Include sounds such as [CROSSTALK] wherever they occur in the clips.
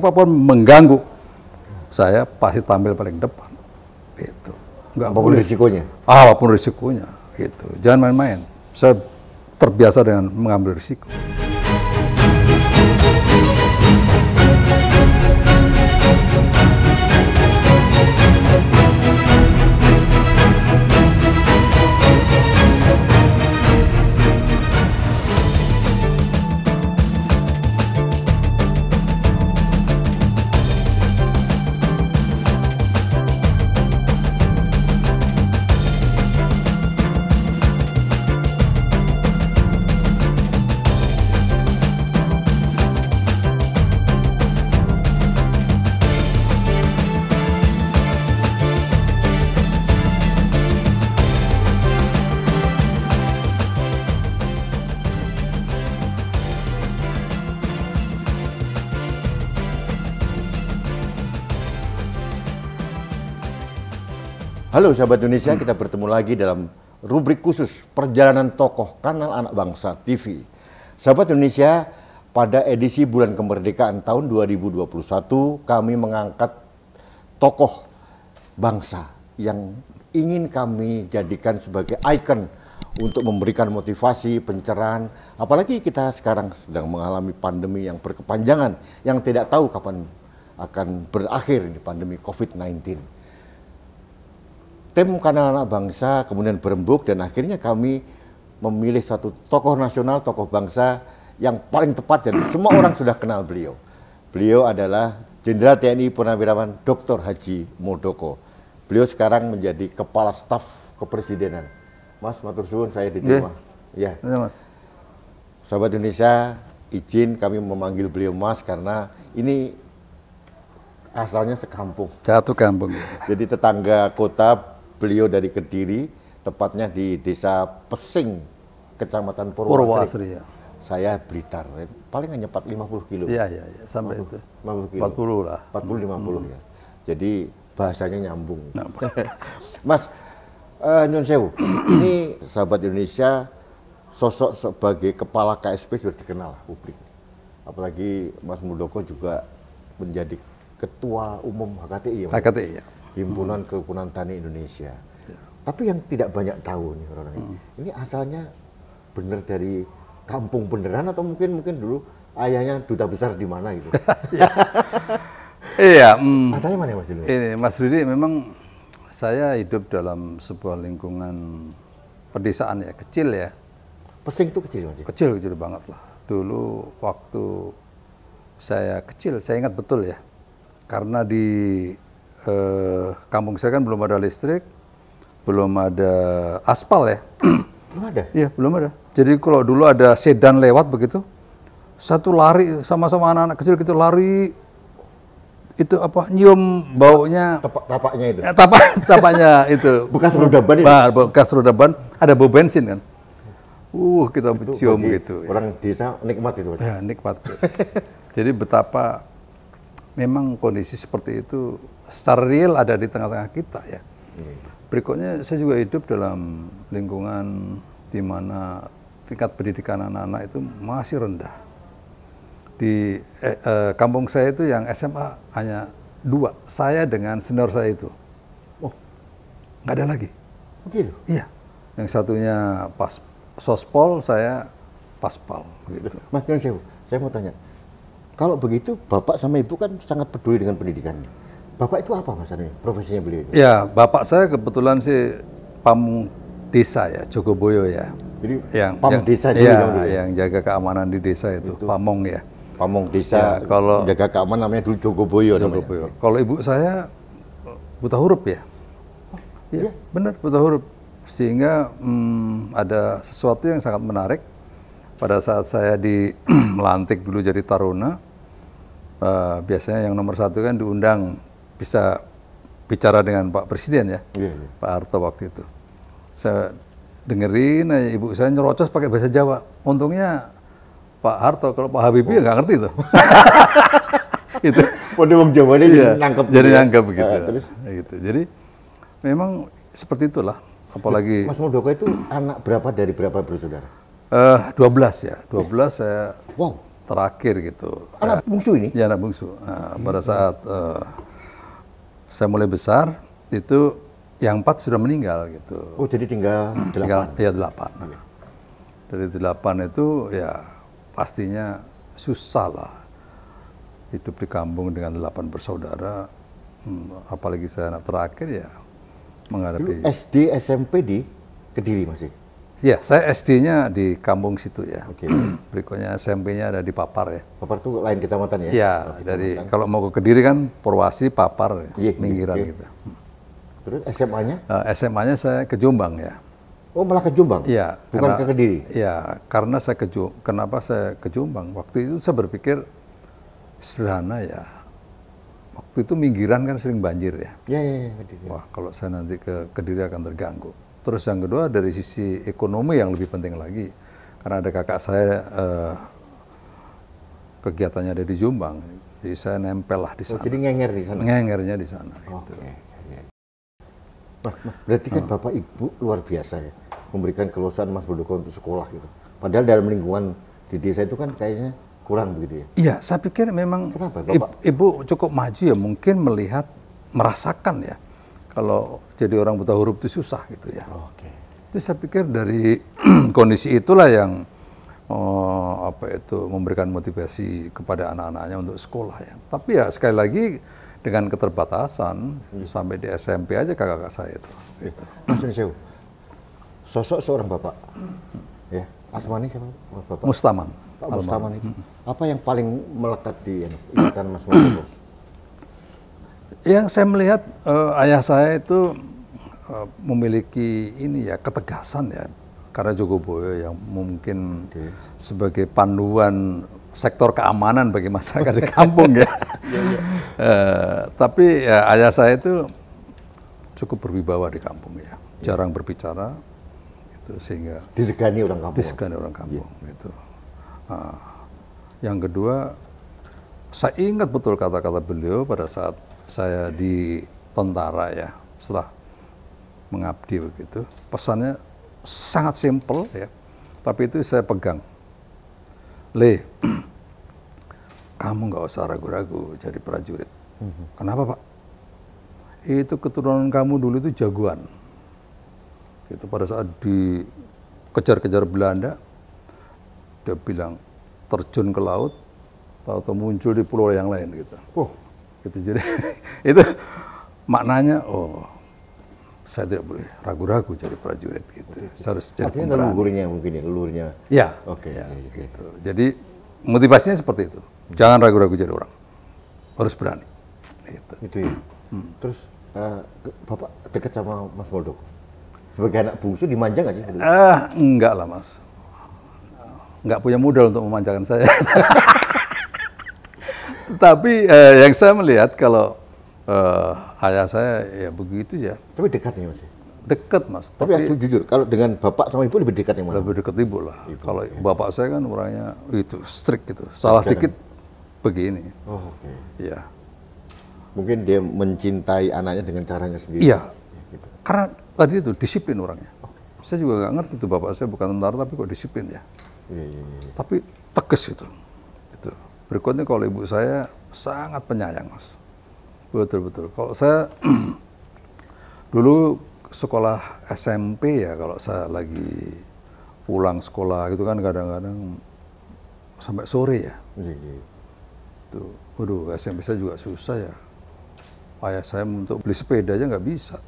siapapun mengganggu, saya pasti tampil paling depan. Itu. nggak apapun boleh. risikonya. Ah, apapun risikonya. Gitu. Jangan main-main. Saya terbiasa dengan mengambil risiko. Halo sahabat Indonesia, kita bertemu lagi dalam rubrik khusus Perjalanan Tokoh Kanal Anak Bangsa TV. Sahabat Indonesia, pada edisi bulan kemerdekaan tahun 2021 kami mengangkat tokoh bangsa yang ingin kami jadikan sebagai ikon untuk memberikan motivasi, pencerahan, apalagi kita sekarang sedang mengalami pandemi yang berkepanjangan yang tidak tahu kapan akan berakhir di pandemi COVID-19 tim kanal anak bangsa kemudian berembuk dan akhirnya kami memilih satu tokoh nasional, tokoh bangsa yang paling tepat dan [COUGHS] semua orang sudah kenal beliau. Beliau adalah Jenderal TNI Purnawirawan Dr. Haji Modoko. Beliau sekarang menjadi Kepala Staf Kepresidenan. Mas, matur suwun saya di rumah. Ya. ya. Mas. Sahabat Indonesia, izin kami memanggil beliau Mas karena ini asalnya sekampung. Satu kampung. Jadi tetangga kota beliau dari Kediri, tepatnya di desa Pesing, kecamatan Purwasri. ya. Saya Blitar, paling hanya 450 kilo. Iya, iya, ya. sampai 50, itu. 50 kilo. 40 lah. 40, 50 hmm. ya. Jadi bahasanya nyambung. Nah, [LAUGHS] Mas, uh, eh, Nyun Sewu, [CLEARS THROAT] ini sahabat Indonesia sosok sebagai kepala KSP sudah dikenal publik. Apalagi Mas Muldoko juga menjadi ketua umum HKTI. Ya, HKTI ya himpunan hmm. kerukunan tani Indonesia. Ya. Tapi yang tidak banyak tahu nih orang hmm. ini asalnya benar dari kampung beneran atau mungkin mungkin dulu ayahnya duta besar di mana gitu. [LAUGHS] Ya. iya. Mm, asalnya mana Mas Rudi? Ini Mas Rudi memang saya hidup dalam sebuah lingkungan pedesaan ya kecil ya. Pesing itu kecil Mas. Kecil kecil banget lah. Dulu waktu saya kecil saya ingat betul ya. Karena di eh, kampung saya kan belum ada listrik, belum ada aspal ya. [CLEARS THROAT] Belum ada? Iya, belum ada. Jadi kalau dulu ada sedan lewat begitu, satu lari sama-sama anak-anak kecil gitu lari itu apa nyium baunya Tapa, tapaknya itu ya, tapak [LAUGHS] tapaknya itu bekas roda ban ya. bekas roda ban ada bau bensin kan uh kita itu cium gitu ya. orang ya. desa nikmat itu ya nikmat jadi betapa memang kondisi seperti itu secara real ada di tengah-tengah kita ya. Berikutnya saya juga hidup dalam lingkungan di mana tingkat pendidikan anak-anak itu masih rendah. Di eh, eh, kampung saya itu yang SMA hanya dua, saya dengan senior saya itu. Oh, nggak ada lagi. Begitu? Iya. Yang satunya pas sospol, saya paspal. Begitu. Mas Bang saya mau tanya, kalau begitu bapak sama ibu kan sangat peduli dengan pendidikannya. Bapak itu apa Mas Ani? Profesinya beliau? Ya, bapak saya kebetulan sih pam desa ya, Jogoboyo ya. Jadi yang pam yang, desa ya, yang, dulu. Ya? yang jaga keamanan di desa itu, itu. pamong ya. Pamong desa. Ya, kalau jaga keamanan namanya dulu Jogoboyo, Jogoboyo. namanya. Kalau ibu saya buta huruf ya. Oh, ya iya, ya, benar buta huruf. Sehingga hmm, ada sesuatu yang sangat menarik pada saat saya di [CLEARS THROAT] melantik dulu jadi taruna. Uh, biasanya yang nomor satu kan diundang bisa bicara dengan Pak Presiden ya, iya, iya. Pak Harto waktu itu. Saya dengerin aja ibu saya nyerocos pakai bahasa Jawa. Untungnya Pak Harto, kalau Pak Habibie oh. nggak ngerti tuh. [LAUGHS] itu. Pada wong Jawa ini iya, nangkep. Jadi gitu ya. nangkep ah, gitu. Nah, gitu. Jadi memang seperti itulah. Apalagi Mas Muldoko itu anak berapa dari berapa bersaudara? Eh, uh, 12 ya. 12 saya wow. terakhir gitu. Anak ya. bungsu ini? Ya, anak bungsu. Nah, pada saat uh, saya mulai besar itu yang empat sudah meninggal gitu. Oh jadi tinggal delapan. Hmm, ya delapan. Nah, Dari delapan itu ya pastinya susah lah hidup di kampung dengan delapan bersaudara. Hmm, apalagi saya anak terakhir ya menghadapi. Dulu SD SMP di Kediri masih. Ya, saya SD-nya di kampung situ ya. Oke. Okay. [CLEARS THROAT] Berikutnya SMP-nya ada di Papar ya. Papar tuh lain kecamatan ya? Iya, dari kalau mau ke Kediri kan Purwasi, Papar, yeah, Minggiran iya, iya, yeah. gitu. Terus SMA-nya? Eh, SMA-nya saya ke Jombang ya. Oh, malah ke Jombang? Iya. Bukan karena, ke Kediri? Iya, karena saya ke Jombang. Kenapa saya ke Jombang? Waktu itu saya berpikir sederhana ya. Waktu itu Minggiran kan sering banjir ya. Iya, iya, iya. iya. Wah, kalau saya nanti ke Kediri akan terganggu Terus yang kedua dari sisi ekonomi yang lebih penting lagi, karena ada kakak saya eh, kegiatannya ada di Jombang, jadi saya nempel lah di oh, sana. Oh, jadi ngenger di sana? Ngengernya di sana. Oh, gitu. Okay. Nah, berarti kan hmm. bapak ibu luar biasa ya memberikan kelulusan Mas Budoko untuk sekolah gitu. Padahal dalam lingkungan di desa itu kan kayaknya kurang begitu ya. Iya, saya pikir memang Kenapa, bapak? ibu cukup maju ya mungkin melihat merasakan ya kalau jadi orang buta huruf itu susah gitu ya. Oke. Okay. Jadi saya pikir dari [CLEARS THROAT] kondisi itulah yang oh, apa itu memberikan motivasi kepada anak-anaknya untuk sekolah ya. Tapi ya sekali lagi dengan keterbatasan hmm. sampai di SMP aja kakak-kakak saya itu. Gitu. Mas Niseu, sosok seorang bapak, ya Asmani siapa bapak? Mustaman. Pak Mustaman itu. Apa yang paling melekat di ingatan Mas Mustaman? yang saya melihat uh, ayah saya itu uh, memiliki ini ya ketegasan ya karena Joko Boyo yang mungkin okay. sebagai panduan sektor keamanan bagi masyarakat di kampung ya. Uh, [LAUGHS] tapi ya, ayah saya itu cukup berwibawa di kampung ya, yeah. jarang berbicara itu sehingga disegani orang kampung. Disegani orang iya. kampung yeah. itu. Uh, ah, yang kedua, saya ingat betul kata-kata beliau pada saat saya di tentara ya setelah mengabdi begitu pesannya sangat simpel ya tapi itu saya pegang le [CLEARS THROAT] kamu nggak usah ragu-ragu jadi prajurit mm-hmm. kenapa pak itu keturunan kamu dulu itu jagoan itu pada saat dikejar-kejar Belanda dia bilang terjun ke laut atau muncul di pulau yang lain gitu. Oh. Gitu. Jadi [LAUGHS] itu maknanya oh saya tidak boleh ragu-ragu jadi prajurit gitu. Saya harus jadi Artinya pemberani. leluhurnya mungkin ya, leluhurnya. Ya. Oke. ya, gitu. Jadi motivasinya seperti itu. Jangan ragu-ragu jadi orang. Harus berani. Gitu. Itu ya. Hmm. Terus uh, Bapak dekat sama Mas Boldok? Sebagai anak bungsu dimanja nggak sih? Ah, uh, enggak lah Mas. nggak punya modal untuk memanjakan saya. [LAUGHS] Tetapi eh, yang saya melihat kalau eh, ayah saya ya begitu ya. Tapi dekat ya mas. Dekat mas. Tapi, Tapi jujur, kalau dengan bapak sama ibu lebih dekat yang mana? Lebih dekat ibu lah. Ibu, kalau ya. bapak saya kan orangnya itu strict gitu. Salah Sekarang. dikit begini. Oh, Oke. Okay. Iya. Mungkin dia mencintai anaknya dengan caranya sendiri. Iya. Ya, gitu. Karena tadi itu disiplin orangnya. Oh. Saya juga nggak ngerti tuh bapak saya bukan tentara tapi kok disiplin ya. Iya, iya, iya. Tapi tegas itu berikutnya kalau ibu saya sangat penyayang mas betul-betul kalau saya [CLEARS THROAT] dulu sekolah SMP ya kalau saya lagi pulang sekolah gitu kan kadang-kadang sampai sore ya iya, iya. tuh waduh SMP saya juga susah ya ayah saya untuk beli sepeda aja nggak bisa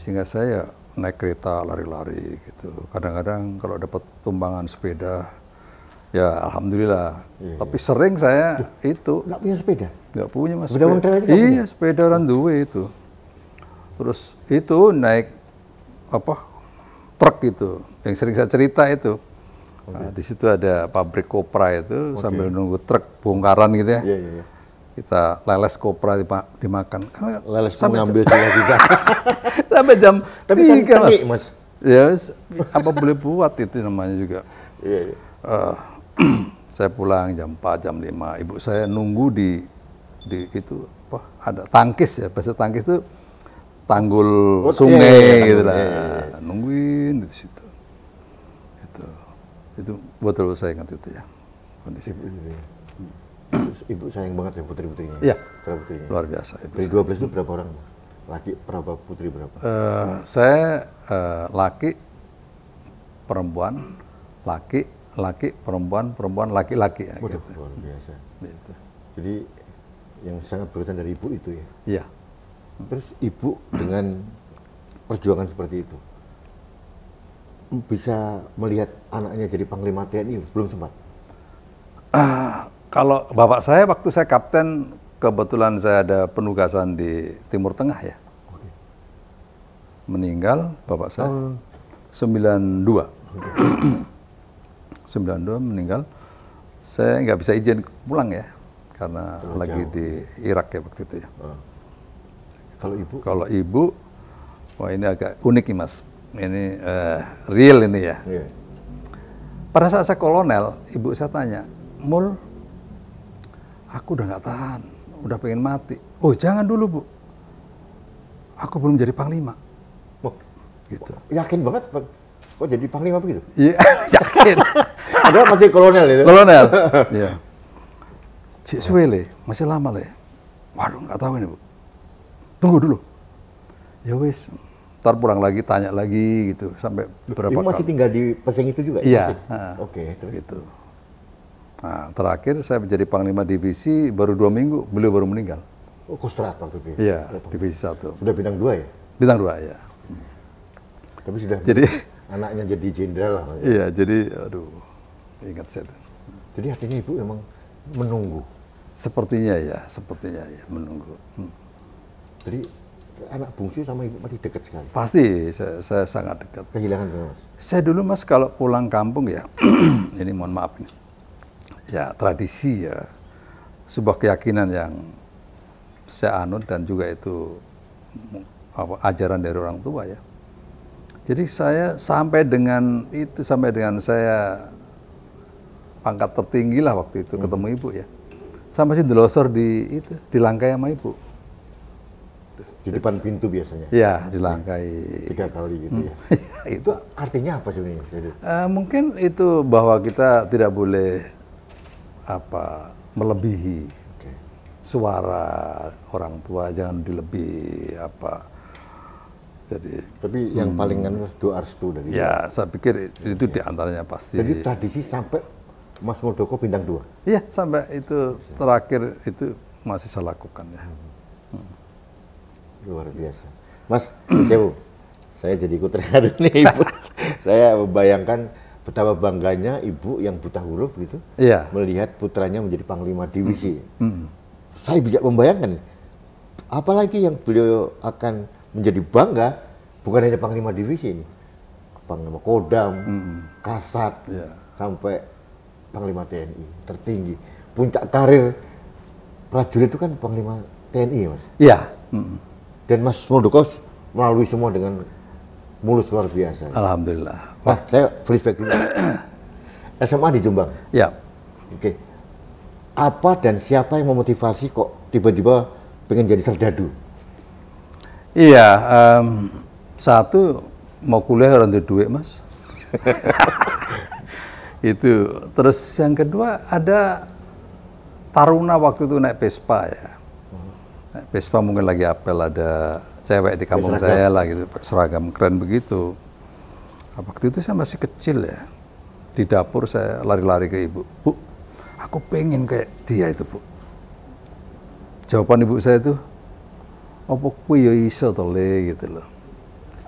sehingga saya naik kereta lari-lari gitu kadang-kadang kalau dapat tumbangan sepeda Ya alhamdulillah. Iya, Tapi sering saya itu. Nggak punya sepeda? Nggak punya mas. Sepeda ontel Iya punya. sepeda dua itu. Terus itu naik apa truk itu yang sering saya cerita itu. Okay. Nah, di situ ada pabrik kopra itu okay. sambil nunggu truk bongkaran gitu ya. Iya, iya, iya. Kita leles kopra dimakan. Karena leles sampai ngambil jam, juga. [LAUGHS] sampai jam Tapi kan tiga, kan mas. mas. Ya, yes, apa boleh buat itu namanya juga. Iya, iya. Uh, [CLEARS THROAT] saya pulang jam 4, jam 5. Ibu saya nunggu di di itu apa? Ada tangkis ya, bahasa tangkis itu tanggul oh, sungai iya, iya, gitu lah. Iya, iya, iya. Nungguin di situ. Itu itu betul saya ingat itu ya. Kondisi ibu, iya, iya. ibu, sayang banget ya putri-putrinya. Iya. Putri putrinya Luar biasa. Ibu Dari 12 itu berapa orang? Laki berapa putri berapa? Uh, saya uh, laki perempuan laki laki perempuan perempuan laki laki ah, ya, Waduh, gitu. luar biasa gitu. jadi yang sangat berkaitan dari ibu itu ya iya terus ibu dengan perjuangan seperti itu bisa melihat anaknya jadi panglima TNI belum sempat uh, kalau bapak saya waktu saya kapten kebetulan saya ada penugasan di Timur Tengah ya Oke. meninggal bapak saya tahun 92 okay. 92 meninggal, saya nggak bisa izin pulang ya, karena oh, lagi jauh. di Irak ya waktu itu ya. Uh. Kalau ibu? Kalau ibu, wah ini agak unik nih mas, ini uh, real ini ya. Yeah. Pada saat saya kolonel, ibu saya tanya, Mul, aku udah nggak tahan, udah pengen mati. Oh jangan dulu bu, aku belum jadi panglima. Oh. Gitu. Yakin banget? Kok jadi panglima begitu? Iya, [LAUGHS] yakin. Ada masih kolonel itu. Kolonel. [LAUGHS] Iya. Cik suwe le, masih lama le. Waduh, nggak tahu ini bu. Tunggu dulu. Ya wes, ntar pulang lagi tanya lagi gitu sampai berapa Ibu masih tinggal di pesing itu juga? Iya. Oke. terus. gitu. Nah, terakhir saya menjadi panglima divisi baru dua minggu, beliau baru meninggal. Oh, Kostrat waktu itu. Ya? Iya, iya divisi satu. Sudah bintang dua ya? Bintang dua ya. Tapi sudah. Jadi anaknya jadi jenderal lah. Iya, Iya, jadi aduh ingat saya. Jadi artinya ibu emang menunggu. Sepertinya ya, sepertinya ya menunggu. Hmm. Jadi anak bungsu sama ibu masih dekat sekali. Pasti, saya, saya sangat dekat. Kehilangan mas. Saya dulu mas kalau pulang kampung ya, [CLEARS THROAT] ini mohon maaf ini, ya tradisi ya, sebuah keyakinan yang saya anut dan juga itu apa, ajaran dari orang tua ya jadi saya sampai dengan itu sampai dengan saya pangkat tertinggi lah waktu itu hmm. ketemu ibu ya. Sampai sih delosor di itu di langkai sama ibu. Di depan pintu biasanya. Ya, di langkai. Tiga kali gitu ya? hmm. [LAUGHS] ya. itu artinya apa sebenarnya? Uh, mungkin itu bahwa kita tidak boleh apa melebihi okay. suara orang tua jangan dilebih apa jadi tapi yang hmm, paling kan doa restu dari Ya, dia. saya pikir itu ya. diantaranya pasti. Jadi tradisi sampai Mas Muldoko bintang dua. Iya, sampai itu Bisa. terakhir itu masih saya lakukan ya. Hmm. hmm. Luar biasa. Mas, Cebu, saya jadi ikut terharu nih Ibu. [LAUGHS] saya membayangkan betapa bangganya Ibu yang buta huruf gitu iya. melihat putranya menjadi panglima divisi. Hmm. Hmm. Saya bisa membayangkan apalagi yang beliau akan menjadi bangga bukan hanya panglima divisi ini, panglima Kodam, mm-hmm. Kasat, yeah. sampai panglima TNI tertinggi. Puncak karir prajurit itu kan panglima TNI, ya, mas. ya Yeah. Mm-hmm. Dan Mas Muldoko melalui semua dengan mulus luar biasa. Alhamdulillah. Nah, saya flashback dulu. SMA [CLEARS THROAT] di Jombang. Ya. Yeah. Oke. Okay. Apa dan siapa yang memotivasi kok tiba-tiba pengen jadi serdadu? Iya, um, satu mau kuliah orang duit mas. [LAUGHS] itu. Terus yang kedua ada Taruna waktu itu naik Vespa ya. Naik Vespa mungkin lagi apel ada cewek di kampung saya lah gitu seragam keren begitu. Nah, waktu itu saya masih kecil ya. Di dapur saya lari-lari ke ibu. Bu, aku pengen kayak dia itu bu. Jawaban ibu saya itu, Opo kue ya iso tole gitu loh.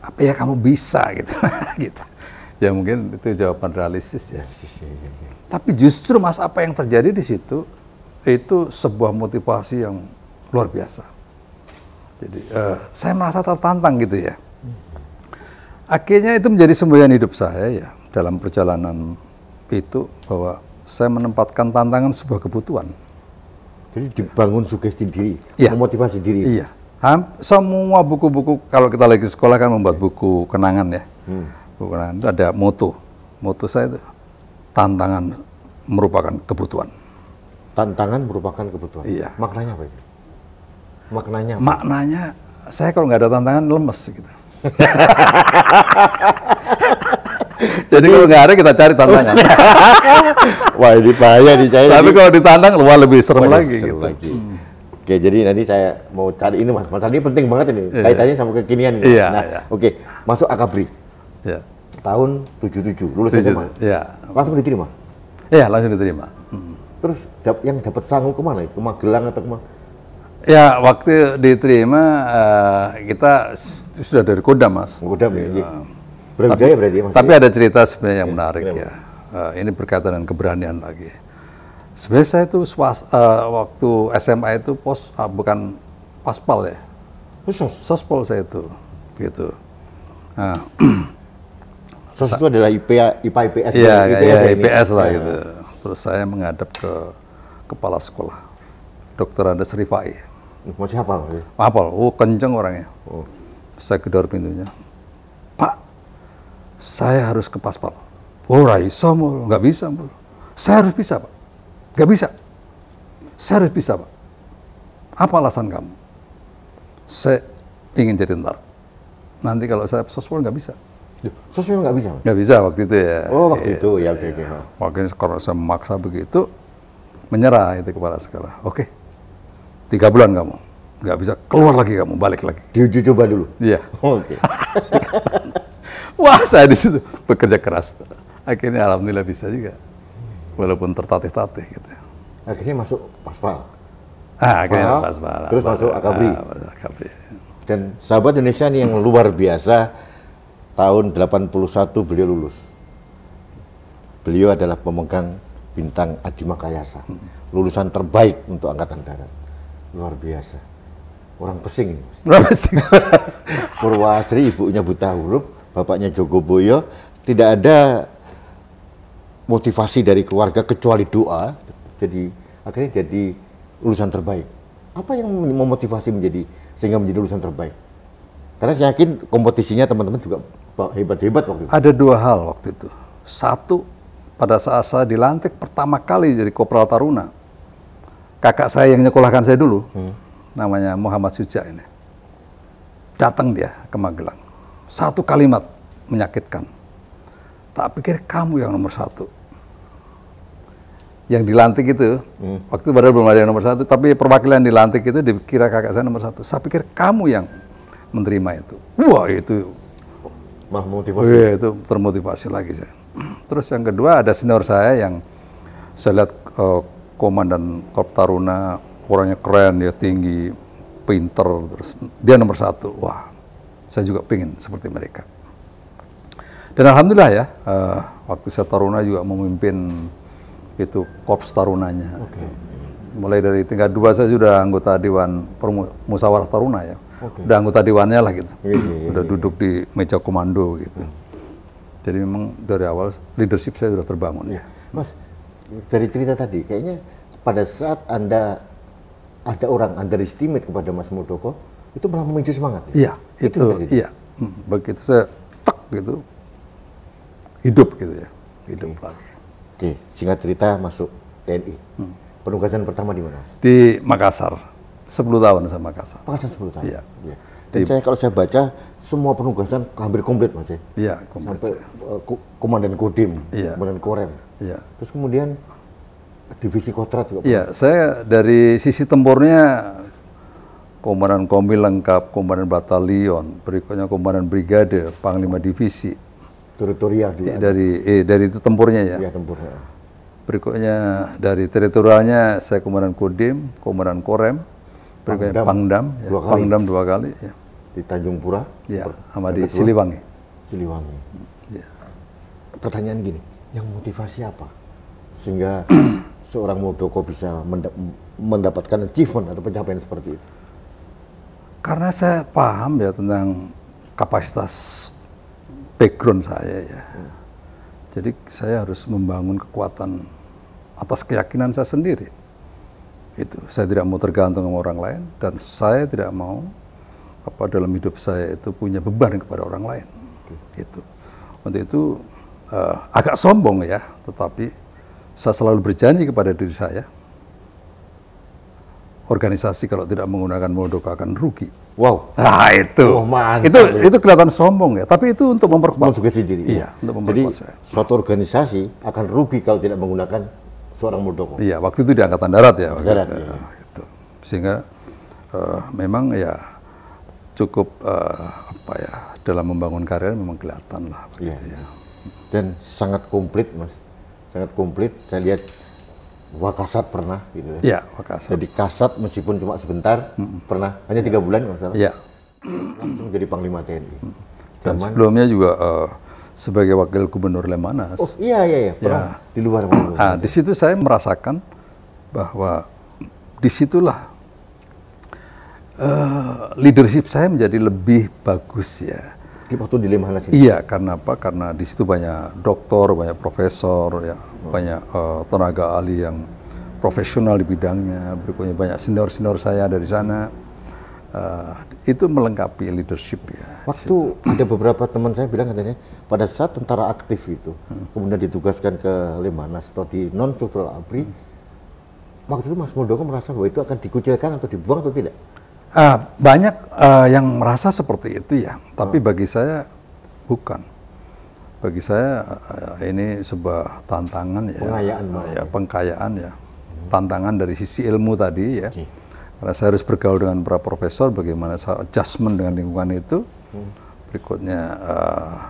Apa ya kamu bisa [LAUGHS] gitu. gitu. Ya mungkin itu jawaban realistis ya. Iya, iya, iya, Tapi justru Mas apa yang terjadi di situ itu sebuah motivasi yang luar biasa. Jadi uh, saya merasa tertantang gitu ya. Akhirnya itu menjadi semboyan hidup saya ya dalam perjalanan itu bahwa saya menempatkan tantangan sebuah kebutuhan. Jadi dibangun sugesti diri, ya. memotivasi diri. Iya semua buku-buku kalau kita lagi sekolah kan membuat buku kenangan ya. Hmm. Buku kenangan itu ada moto. Moto saya itu tantangan merupakan kebutuhan. Tantangan merupakan kebutuhan. Iya. Maknanya apa itu? Maknanya apa? Maknanya saya kalau nggak ada tantangan lemes gitu. [LAUGHS] Jadi kalau nggak ada kita cari tantangan. [LAUGHS] Wah ini bahaya dicari. Tapi kalau ditantang luar lebih serem Wah, lagi gitu. Lagi. Hmm. Oke, jadi nanti saya mau cari ini mas, mas ini penting banget ini yeah. Iya. kaitannya sama kekinian. Ini, yeah, nah, yeah. oke, okay. masuk akabri yeah. tahun 77 lulus 77, Iya. Yeah. Langsung diterima. Iya, yeah, langsung diterima. Hmm. Terus yang dapat sanggup kemana? Ke Magelang atau kemana? Ya, waktu diterima uh, kita sudah dari Kodam, Mas. Oh, Kodam, ya. Iya. Iya. ya. Berjaya berarti, Mas. Tapi ada cerita sebenarnya yang ya, menarik ya. ya. Uh, eh, ini berkaitan dengan keberanian lagi. Sebenarnya saya itu swas, uh, waktu SMA itu pos uh, bukan paspal ya. Khusus. Sospol saya itu, gitu. Nah, [CLEARS THROAT] Sos itu adalah IPA, IPA IPS. Iya, IPS, iya, ya, IPS, lah ya. gitu. Terus saya menghadap ke kepala sekolah, Dokter Andes Rifai. Masih hafal? Ya? Hafal, oh kenceng orangnya. Oh. Saya gedor pintunya. Pak, saya harus ke paspal. Oh, Raisa, nggak bisa. Mul. Saya harus bisa, Pak Gak bisa. Saya harus bisa, Pak. Apa alasan kamu? Saya ingin jadi tentara. Nanti kalau saya sosmed gak bisa. Sosmed gak bisa? Gak bisa waktu itu ya. Oh waktu itu ya oke oke. Iya. Makanya kalau saya memaksa begitu, menyerah itu kepala sekolah. Oke, tiga bulan kamu gak bisa keluar lagi kamu balik lagi. Diuji coba dulu. Iya. oke. [LAUGHS] Wah saya di situ bekerja keras. Akhirnya alhamdulillah bisa juga walaupun tertatih-tatih gitu. Akhirnya masuk Paspal. Ah, akhirnya Paspal. Terus masuk Akabri. Ah, Akabri. Dan sahabat Indonesia ini yang luar biasa tahun 81 beliau lulus. Beliau adalah pemegang bintang Adi Makayasa, hmm. Lulusan terbaik untuk angkatan darat. Luar biasa. Orang pesing. Orang pesing. [LAUGHS] Purwasri ibunya buta huruf, bapaknya Jogoboyo. tidak ada motivasi dari keluarga kecuali doa jadi akhirnya jadi lulusan terbaik apa yang memotivasi menjadi sehingga menjadi lulusan terbaik karena saya yakin kompetisinya teman-teman juga hebat-hebat waktu itu ada dua hal waktu itu satu pada saat saya dilantik pertama kali jadi Kopral Taruna kakak saya yang nyekolahkan saya dulu hmm. namanya Muhammad Suja ini datang dia ke Magelang satu kalimat menyakitkan tak pikir kamu yang nomor satu. Yang dilantik itu, hmm. waktu baru belum ada yang nomor satu, tapi perwakilan dilantik itu dikira kakak saya nomor satu. Saya pikir kamu yang menerima itu. Wah itu. Mah motivasi. Iya itu termotivasi lagi saya. Terus yang kedua ada senior saya yang saya lihat uh, komandan Korp Taruna orangnya keren ya tinggi, pinter terus dia nomor satu. Wah saya juga pingin seperti mereka. Dan alhamdulillah ya, uh, waktu saya taruna juga memimpin itu korps tarunanya. Okay. Mulai dari tingkat dua saya sudah anggota dewan musyawarah taruna ya. Okay. Udah anggota dewannya lah gitu. Okay. Iya, iya, iya, udah duduk di meja komando gitu. Jadi memang dari awal leadership saya sudah terbangun. Ya. Mas, dari cerita tadi kayaknya pada saat Anda ada orang underestimate kepada Mas Muldoko, itu malah memicu semangat. Ya? Iya, ya? itu, itu iya. begitu saya tek gitu, hidup gitu ya hidup pak. lagi. Oke, singkat cerita masuk TNI. Hmm. Penugasan pertama di mana? Di Makassar. 10 tahun sama Makassar. Makassar 10 tahun. Iya. Ya. Dan di, saya kalau saya baca semua penugasan hampir komplit Mas ya? Iya, komplit. Sampai uh, komandan Kodim, iya. komandan Korem. Iya. Terus kemudian divisi kotrat juga. Iya, saya dari sisi tempurnya komandan Komil lengkap, komandan batalion, berikutnya komandan brigade, panglima divisi, Teritorial juga. Iya, dari eh, dari itu tempurnya ya. Iya tempurnya. Berikutnya dari teritorialnya saya Komandan Kodim, Komandan Korem, berikutnya Pangdam, Pangdam ya, dua kali. Pangdam dua kali. Ya. Di Tanjung Pura. Ya, sama di Siliwangi. Siliwangi. Ya. Pertanyaan gini, yang motivasi apa sehingga [CLEARS THROAT] seorang Muldoko bisa mendapatkan achievement atau pencapaian seperti itu? Karena saya paham ya tentang kapasitas background saya ya. Jadi saya harus membangun kekuatan atas keyakinan saya sendiri. Itu saya tidak mau tergantung sama orang lain dan saya tidak mau apa dalam hidup saya itu punya beban kepada orang lain. Itu. Untuk itu uh, agak sombong ya, tetapi saya selalu berjanji kepada diri saya organisasi kalau tidak menggunakan Muldoko akan rugi. Wow. Nah itu. Oh, mantap, itu ya. itu kelihatan sombong ya, tapi itu untuk memperkuat. sendiri. Iya, untuk memperkuat Jadi, saya. suatu organisasi akan rugi kalau tidak menggunakan seorang Muldoko. Iya, waktu itu di Angkatan Darat ya. Darat, Ya. Gitu. Sehingga uh, memang ya cukup uh, apa ya dalam membangun karir memang kelihatan lah begitu iya. ya. Dan sangat komplit mas, sangat komplit. Saya lihat Wakasat pernah gitu ya? Iya, Wakasat. Jadi kasat meskipun cuma sebentar, mm pernah hanya tiga ya. bulan masalah, Iya. Langsung jadi Panglima TNI. Dan Zaman, sebelumnya juga uh, sebagai wakil gubernur Lemanas. Oh iya iya iya, pernah ya. di luar mana? Nah, di situ saya merasakan bahwa disitulah uh, eh, leadership saya menjadi lebih bagus ya waktu di Lemhanas Iya, karena apa? Karena di situ banyak dokter, banyak profesor, ya, hmm. banyak uh, tenaga ahli yang profesional di bidangnya. Berikutnya banyak senior-senior saya dari sana. Uh, itu melengkapi leadership ya. Waktu [CLEARS THROAT] ada beberapa teman saya bilang katanya pada saat tentara aktif itu hmm. kemudian ditugaskan ke Lemhanas atau di non struktural ABRI, hmm. waktu itu Mas Muldoko merasa bahwa itu akan dikucilkan atau dibuang atau tidak? Uh, banyak uh, yang merasa seperti itu ya, tapi hmm. bagi saya bukan. Bagi saya uh, ini sebuah tantangan ya. pengkayaan uh, ya, pengkayaan ya. Hmm. Tantangan dari sisi ilmu tadi ya. Okay. Karena saya harus bergaul dengan para profesor, bagaimana saya adjustment dengan lingkungan itu. Hmm. Berikutnya uh,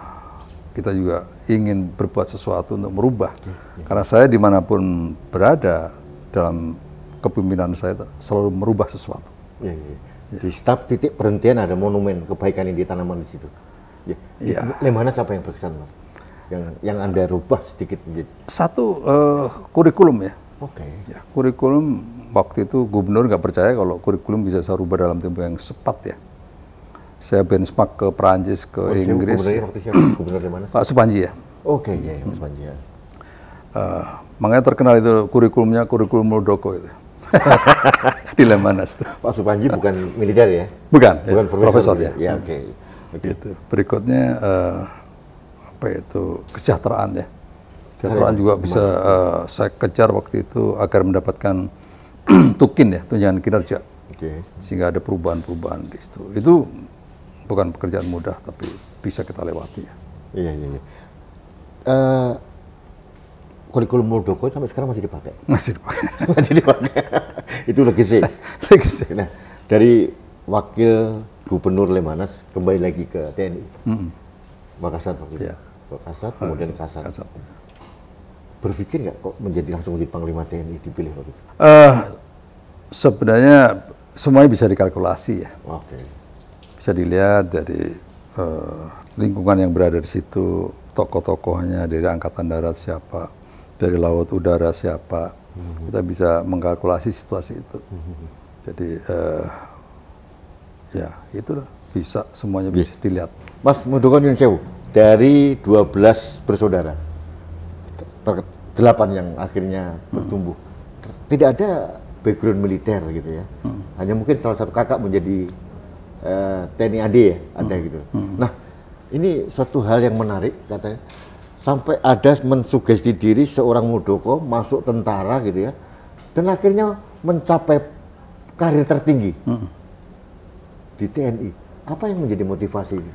kita juga ingin berbuat sesuatu untuk merubah. Okay. Karena saya dimanapun berada dalam kepemimpinan saya selalu merubah sesuatu. Yeah, yeah. Di setiap titik perhentian ada monumen kebaikan yang ditanamkan di situ. Ya. ya. mana siapa yang berkesan, Mas? Yang yang Anda rubah sedikit menjadi satu uh, kurikulum ya. Oke. Okay. Ya, kurikulum waktu itu gubernur nggak percaya kalau kurikulum bisa saya rubah dalam tempo yang cepat ya. Saya benchmark ke Perancis, ke oh, Inggris. [CLEARS THROAT] Gubernur siapa? gubernur mana? Pak Supanji ya. Oke, okay, ya, ya, Pak Supanji ya. Uh, makanya terkenal itu kurikulumnya kurikulum Muldoko itu. [LAUGHS] di Lemhanas. Pak Supanji bukan militer ya? Bukan, ya. bukan ya, profesor, ya. ya, ya oke. Okay. Gitu. Berikutnya uh, apa itu kesejahteraan ya. Kesejahteraan juga bisa uh, saya kejar waktu itu agar mendapatkan [CLEARS THROAT] tukin ya, tunjangan kinerja. Okay. Sehingga ada perubahan-perubahan di situ. Itu bukan pekerjaan mudah tapi bisa kita lewati ya. Iya, iya, iya. Uh, kurikulum Muldoko sampai sekarang masih dipakai. [LAUGHS] Masih dipakai. [LAUGHS] masih dipakai. [LAUGHS] itu legacy. legacy. Nah, dari wakil gubernur Lemanas kembali lagi ke TNI. Mm -hmm. Makassar waktu itu. Yeah. Makassar, kemudian oh, Kasat. Kasat. Berpikir nggak kok menjadi langsung di Panglima TNI dipilih waktu itu? Uh, sebenarnya semuanya bisa dikalkulasi ya. Oke. Okay. Bisa dilihat dari uh, lingkungan yang berada di situ, tokoh-tokohnya dari angkatan darat siapa, dari laut udara siapa. Hmm. Kita bisa mengkalkulasi situasi itu. Hmm. Jadi uh, ya itulah bisa semuanya yes. Iya. bisa dilihat. Mas Mudokon Yunsewu dari 12 bersaudara, delapan yang akhirnya hmm. bertumbuh, hmm. tidak ada background militer gitu ya. Hmm. Hanya mungkin salah satu kakak menjadi uh, eh, TNI AD ya, ada hmm. gitu. Hmm. Nah ini suatu hal yang menarik katanya sampai ada mensugesti diri seorang mudoko masuk tentara gitu ya dan akhirnya mencapai karir tertinggi hmm. di TNI apa yang menjadi motivasi ini?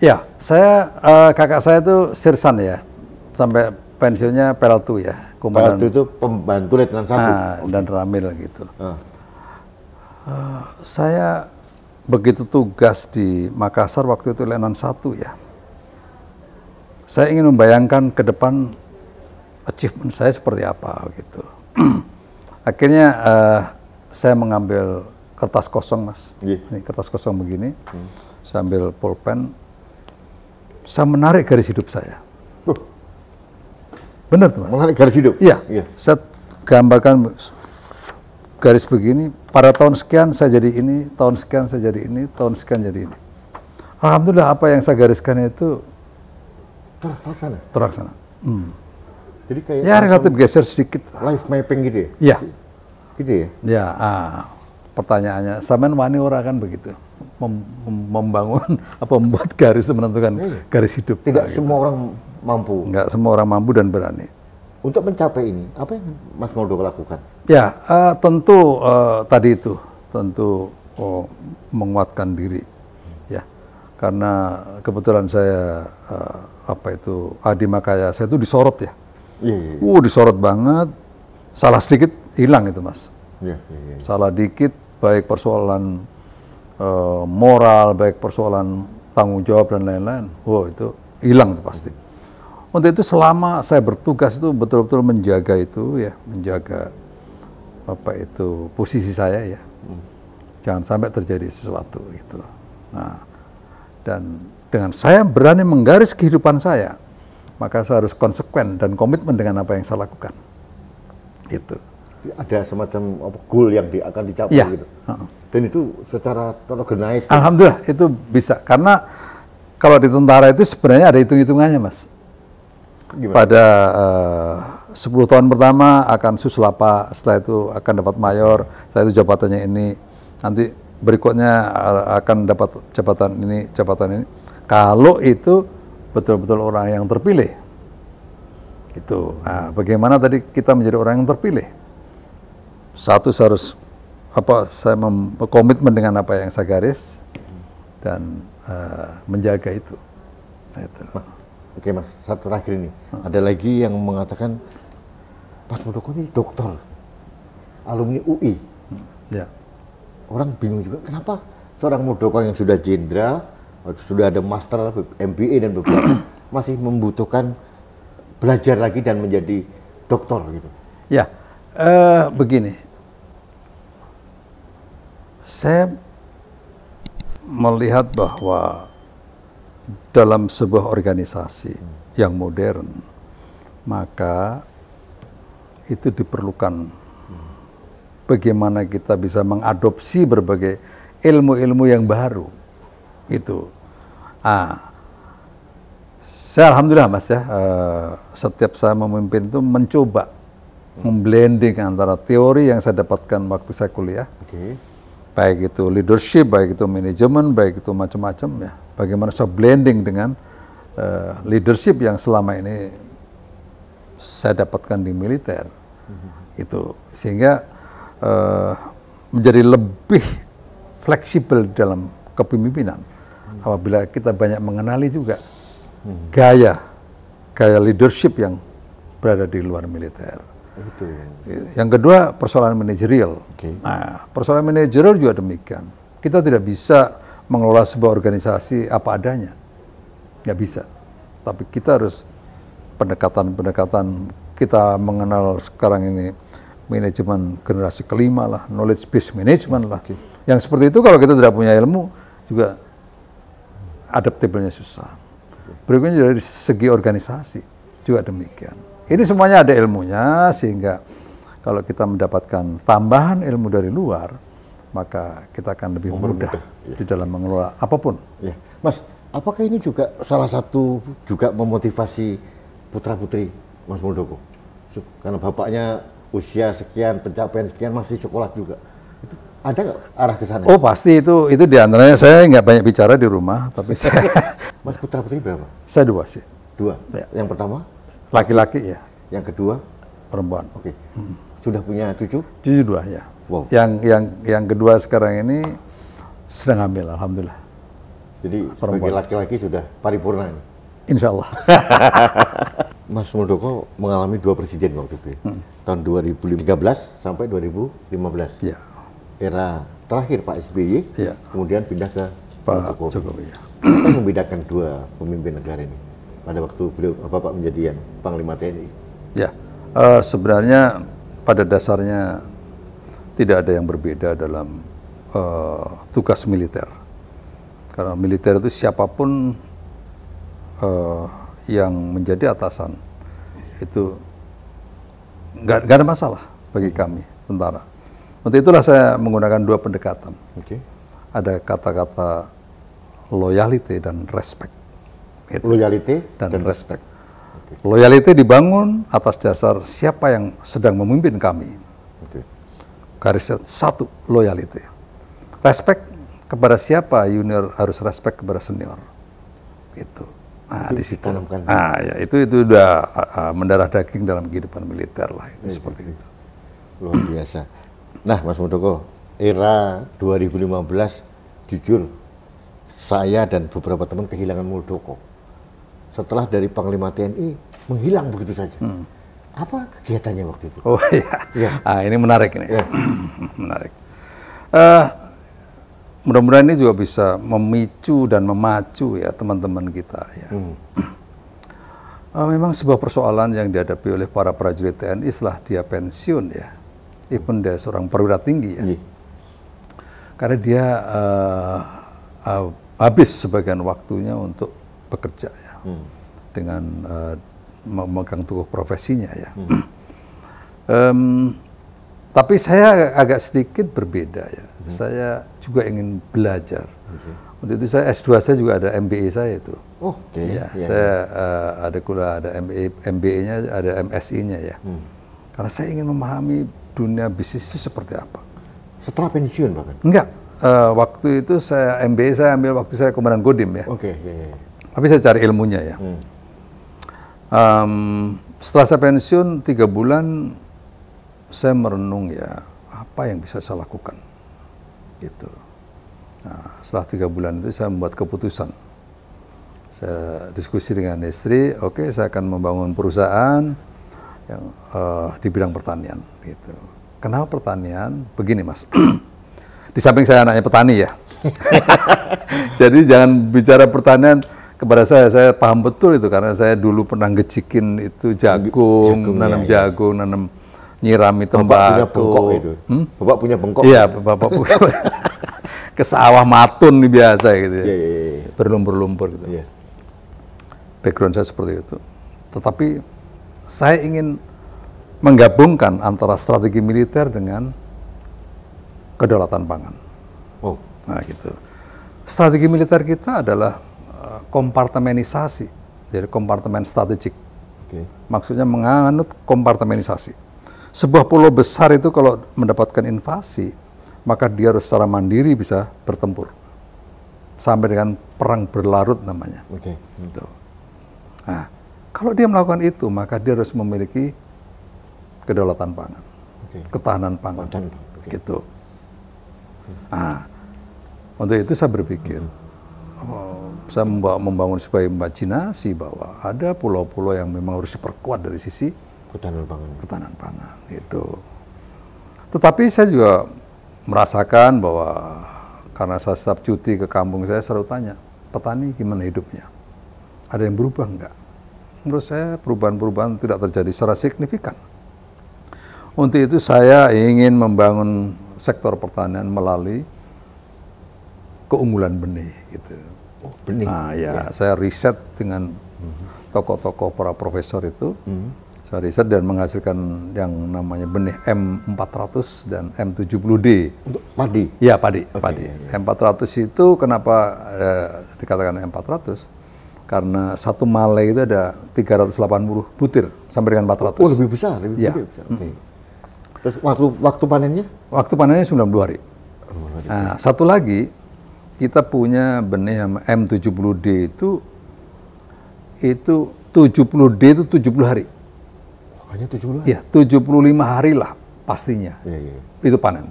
Ya saya uh, kakak saya itu Sirsan ya sampai pensiunnya Peltu ya komandan Peltu itu pembantu letnan satu nah, dan Ramil gitu Uh, saya begitu tugas di Makassar waktu itu letnan satu ya saya ingin membayangkan ke depan achievement saya seperti apa gitu. [CLEARS THROAT] Akhirnya uh, saya mengambil kertas kosong mas, yeah. ini kertas kosong begini, hmm. saya ambil pulpen, saya menarik garis hidup saya. Loh. Benar tuh mas. Menarik garis hidup? Iya. Yeah. Saya gambarkan garis begini, pada tahun sekian saya jadi ini, tahun sekian saya jadi ini, tahun sekian jadi ini. Alhamdulillah apa yang saya gariskan itu Terlaksana. Terlaksana. Hmm. Jadi kayak ya relatif geser sedikit. Life mapping gitu ya? Iya. Gitu ya? Ya. Ah, pertanyaannya, Samen ora kan begitu mem membangun [LAUGHS] apa membuat garis menentukan iya. garis hidup. Tidak nah, gitu. semua gitu. orang mampu. Enggak semua orang mampu dan berani. Untuk mencapai ini, apa yang Mas Moldo lakukan? Ya, uh, tentu uh, tadi itu, tentu oh, menguatkan diri karena kebetulan saya uh, apa itu Adi Makaya saya itu disorot ya. Iya. Yeah, iya. uh disorot banget. Salah sedikit hilang itu mas. Iya. Yeah, iya, iya. Salah dikit baik persoalan uh, moral, baik persoalan tanggung jawab dan lain-lain. Wow itu hilang itu pasti. Untuk itu selama saya bertugas itu betul-betul menjaga itu ya, menjaga apa itu posisi saya ya. Hmm. Jangan sampai terjadi sesuatu gitu. Nah, dan dengan saya berani menggaris kehidupan saya, maka saya harus konsekuen dan komitmen dengan apa yang saya lakukan. Itu. Ada semacam goal yang akan dicapai ya. gitu. Uh-uh. Dan itu secara terorganis. Alhamdulillah itu bisa karena kalau di tentara itu sebenarnya ada hitung-hitungannya, Mas. Gimana? Pada eh, uh, 10 tahun pertama akan suslapa, setelah itu akan dapat mayor, setelah itu jabatannya ini, nanti berikutnya eh, akan dapat jabatan ini, jabatan ini. Kalau itu betul-betul orang yang terpilih. Itu. Nah, bagaimana tadi kita menjadi orang yang terpilih? Satu harus apa saya komitmen dengan apa yang saya garis dan uh, menjaga itu. Nah, itu. Oke mas, satu terakhir ini. Hmm. Ada lagi yang mengatakan Mas Muldoko ini dokter, alumni UI. Hmm. Ya orang bingung juga kenapa seorang muldoko yang sudah jenderal sudah ada master MBA dan beberapa [CLEARS THROAT] masih membutuhkan belajar lagi dan menjadi doktor gitu. Ya, uh, begini, saya melihat bahwa dalam sebuah organisasi yang modern, maka itu diperlukan bagaimana kita bisa mengadopsi berbagai ilmu-ilmu yang baru. Itu. Ah. Saya alhamdulillah Mas ya, uh, setiap saya memimpin itu mencoba memblending antara teori yang saya dapatkan waktu saya kuliah. Okay. Baik itu leadership, baik itu manajemen, baik itu macam-macam ya. Bagaimana saya blending dengan uh, leadership yang selama ini saya dapatkan di militer. -hmm. Itu sehingga uh, menjadi lebih fleksibel dalam kepemimpinan hmm. apabila kita banyak mengenali juga hmm. gaya gaya leadership yang berada di luar militer. Betul. Yang kedua persoalan manajerial. Okay. Nah, persoalan manajerial juga demikian. Kita tidak bisa mengelola sebuah organisasi apa adanya, nggak bisa. Tapi kita harus pendekatan-pendekatan kita mengenal sekarang ini manajemen generasi kelima lah, knowledge based management lah. Okay. Yang seperti itu kalau kita tidak punya ilmu juga adaptabelnya susah. Berikutnya dari segi organisasi juga demikian. Ini semuanya ada ilmunya sehingga kalau kita mendapatkan tambahan ilmu dari luar, maka kita akan lebih mudah ya. di dalam mengelola apapun. Ya. Mas, apakah ini juga salah satu juga memotivasi putra putri Mas Muldoko? Karena bapaknya usia sekian, pencapaian sekian masih sekolah juga. Itu ada nggak arah ke sana? Oh pasti itu itu diantaranya saya nggak banyak bicara di rumah, tapi saya. [LAUGHS] Mas Putra Putri berapa? Saya dua sih. Dua. Ya. Yang pertama? Laki-laki ya. Yang kedua? Perempuan. Oke. Okay. Hmm. Sudah punya cucu? Cucu dua ya. Wow. Yang yang yang kedua sekarang ini sedang hamil, alhamdulillah. Jadi ah, Perempuan. sebagai laki-laki sudah paripurna ini. Insya Allah. [LAUGHS] Mas Muldoko mengalami dua presiden waktu itu. Ya. Hmm tahun 2013 sampai 2015. Ya. Era terakhir Pak SBY, ya. kemudian pindah ke Pak Jokowi. Jokowi ya. Apa membedakan dua pemimpin negara ini pada waktu beliau Bapak menjadi yang Panglima TNI? Ya, uh, sebenarnya pada dasarnya tidak ada yang berbeda dalam uh, tugas militer. Karena militer itu siapapun uh, yang menjadi atasan itu nggak, ada masalah bagi kami tentara. Untuk itulah saya menggunakan dua pendekatan. Okay. Ada kata-kata loyalty dan respect. Gitu. Loyalty dan, dan respect. Okay. Loyalty dibangun atas dasar siapa yang sedang memimpin kami. Okay. Garis satu loyalty. Respect kepada siapa junior harus respect kepada senior. Itu. Nah, di situ. Nah, ya, itu itu udah uh, mendarah daging dalam kehidupan militer lah itu iya. seperti itu. Luar biasa. Nah, Mas Mudoko, era 2015 jujur saya dan beberapa teman kehilangan Muldoko. Setelah dari Panglima TNI menghilang begitu saja. Hmm. Apa kegiatannya waktu itu? Oh [LAUGHS] iya. Ya. Ah, ini menarik ini. Ya. [CLEARS THROAT] menarik. Uh, mudah-mudahan ini juga bisa memicu dan memacu ya teman-teman kita ya. Hmm. [CLEARS THROAT] Eh, memang sebuah persoalan yang dihadapi oleh para prajurit TNI setelah dia pensiun ya, even dia seorang perwira tinggi ya. Yeah. Karena dia uh, uh, habis sebagian waktunya untuk bekerja ya, hmm. dengan uh, memegang tubuh profesinya ya. Hmm. um, [CLEARS THROAT] Tapi saya agak sedikit berbeda ya. Hmm. Saya juga ingin belajar. Okay. Untuk itu saya S2 saya juga ada MBA saya itu. Oh, oke. Okay. Ya, yeah. Saya uh, ada kuliah ada MBA, MBA-nya, ada MSI-nya ya. Hmm. Karena saya ingin memahami dunia bisnis itu seperti apa. Setelah pensiun bahkan? Enggak. Uh, waktu itu saya MBA saya ambil waktu saya Komandan Godim ya. Oke. Okay, iya, iya, yeah, yeah. Tapi saya cari ilmunya ya. Hmm. Um, setelah saya pensiun tiga bulan saya merenung ya apa yang bisa saya lakukan gitu nah, setelah tiga bulan itu saya membuat keputusan saya diskusi dengan istri oke okay, saya akan membangun perusahaan yang uh, di bidang pertanian gitu kenapa pertanian begini mas [CLEARS THROAT] di samping saya anaknya petani ya [LAUGHS] jadi jangan bicara pertanian kepada saya saya paham betul itu karena saya dulu pernah gecikin itu jagung, jagung nanam ya, jagung nanam nyirami tembakau. Bapak punya bengkok itu. Hmm? Bapak punya bengkok. Iya, bapak punya [LAUGHS] ke sawah matun nih biasa gitu. Ya. Yeah, yeah, iya, iya. Berlumpur-lumpur gitu. Yeah. Background saya seperti itu. Tetapi saya ingin menggabungkan antara strategi militer dengan kedaulatan pangan. Oh. Nah, gitu. Strategi militer kita adalah eh, kompartemenisasi, jadi kompartemen strategik. Okay. Maksudnya menganut kompartemenisasi sebuah pulau besar itu kalau mendapatkan invasi, maka dia harus secara mandiri bisa bertempur. Sampai dengan perang berlarut namanya. Oke. Okay. Nah, kalau dia melakukan itu, maka dia harus memiliki kedaulatan pangan, okay. ketahanan pangan, okay. gitu. Nah, untuk itu saya berpikir, mm-hmm. oh, saya membawa, membangun sebuah imajinasi bahwa ada pulau-pulau yang memang harus diperkuat dari sisi ketahanan pangan. Ketahanan pangan itu. Tetapi saya juga merasakan bahwa karena saya setiap cuti ke kampung saya selalu tanya, petani gimana hidupnya? Ada yang berubah enggak? Menurut saya perubahan-perubahan tidak terjadi secara signifikan. Untuk itu saya ingin membangun sektor pertanian melalui keunggulan benih gitu. Oh, benih. Nah, ya, ya. saya riset dengan hmm. tokoh-tokoh para profesor itu. Hmm saya riset dan menghasilkan yang namanya benih M400 dan M70D. Untuk padi? Iya, padi. Okay, padi. Ya, ya. M400 itu kenapa eh, dikatakan M400? Karena satu malai itu ada 380 butir sampai dengan 400. Oh, lebih besar? Lebih ya. lebih besar. Okay. Hmm. Terus waktu, waktu panennya? Waktu panennya 92 hari. Oh, nah, satu lagi, kita punya benih M70D itu itu 70D itu 70 hari. Hanya tujuh hari? Ya, 75 hari lah pastinya. Ya, ya. Itu panen.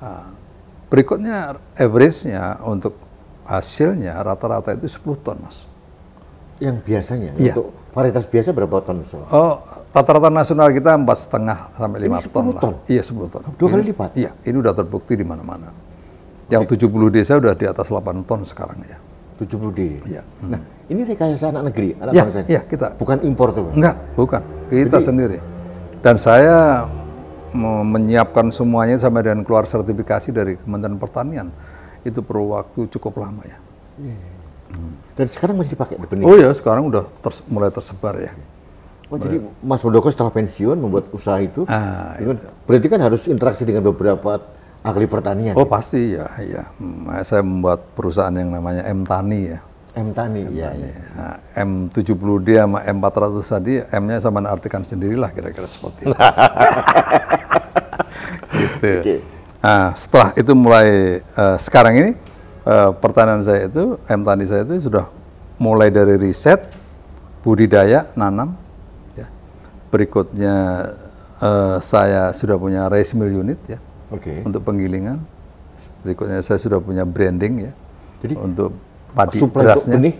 Ah, berikutnya average-nya untuk hasilnya rata-rata itu 10 ton, Mas. Yang biasanya? Ya. Untuk varietas biasa berapa ton? Oh, rata-rata nasional kita empat setengah sampai lima ton, ton lah. Iya, 10 ton. Dua kali lipat? Iya, ini udah terbukti di mana-mana. Yang okay. 70 desa udah di atas 8 ton sekarang ya. 70D. Ya. Nah, ini rekayasa anak negeri, anak ya, bangsa. Iya, kita. Bukan impor tuh. Enggak, bukan. Kita Jadi, sendiri. Dan saya menyiapkan semuanya sampai dengan keluar sertifikasi dari Kementerian Pertanian. Itu perlu waktu cukup lama ya. Hmm. Dan sekarang masih dipakai benih. Oh ya, sekarang udah mulai tersebar ya. Oh, jadi Mas Muldoko setelah pensiun membuat usaha itu, ah, itu. Kan iya. Berarti kan harus interaksi dengan beberapa ahli pertanian. Oh ya? pasti ya, ya. Saya membuat perusahaan yang namanya M Tani ya. M Tani, M iya, -Tani. ya. ya. M 70D sama M empat ratus tadi, M-nya sama artikan sendirilah kira-kira seperti itu. [LAUGHS] gitu. Okay. Nah, setelah itu mulai uh, sekarang ini uh, pertanian saya itu M Tani saya itu sudah mulai dari riset, budidaya, nanam, ya. berikutnya uh, saya sudah punya rice mill unit ya okay. untuk penggilingan. Berikutnya saya sudah punya branding ya. Jadi untuk padi berasnya. Benih?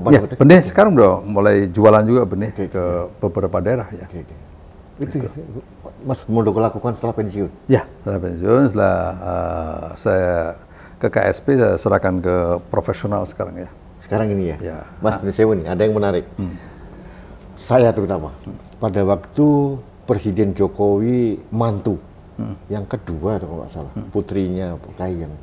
ya, benih sekarang udah mulai jualan juga benih okay, ke beberapa daerah ya. Okay, Itu, itu. Mas Muldoko lakukan setelah pensiun? Ya, setelah pensiun, setelah uh, saya ke KSP saya serahkan ke profesional sekarang ya. Sekarang ini ya? ya. Mas nah. saya nih, ada yang menarik. Hmm. Saya terutama, pada waktu Presiden Jokowi mantu, yang kedua kalau nggak salah, hmm. putrinya Kayang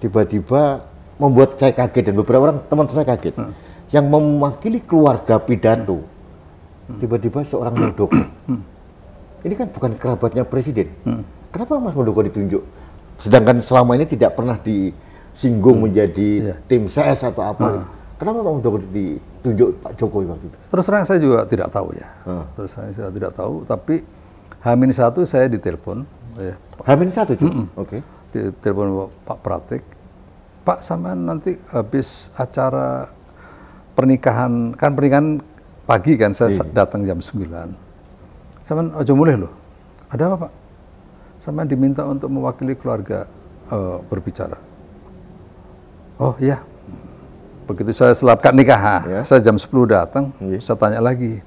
Tiba-tiba membuat saya kaget dan beberapa orang teman saya kaget. Hmm. Yang mewakili keluarga pidato, tiba-tiba seorang Muldoko. ini kan bukan kerabatnya presiden. Kenapa Mas Muldoko ditunjuk? Sedangkan selama ini tidak pernah disinggung hmm. menjadi yeah. tim ses atau apa. Hmm. Kenapa Pak Muldoko ditunjuk Pak Jokowi waktu itu? Terus terang saya juga tidak tahu ya. Hmm. Terus terang saya tidak tahu, tapi Hamin satu saya ditelepon ya. Hamin satu cuma. Mm -mm. Oke. Okay. Di telepon Pak Pratik. Pak sampean nanti habis acara pernikahan kan pernikahan pagi kan saya Iyi. datang jam 9. Sampean aja mulai loh. Ada apa Pak? Sampean diminta untuk mewakili keluarga uh, berbicara. Oh iya. Begitu saya selapkan nikah, ya. saya jam 10 datang, Iyi. saya tanya lagi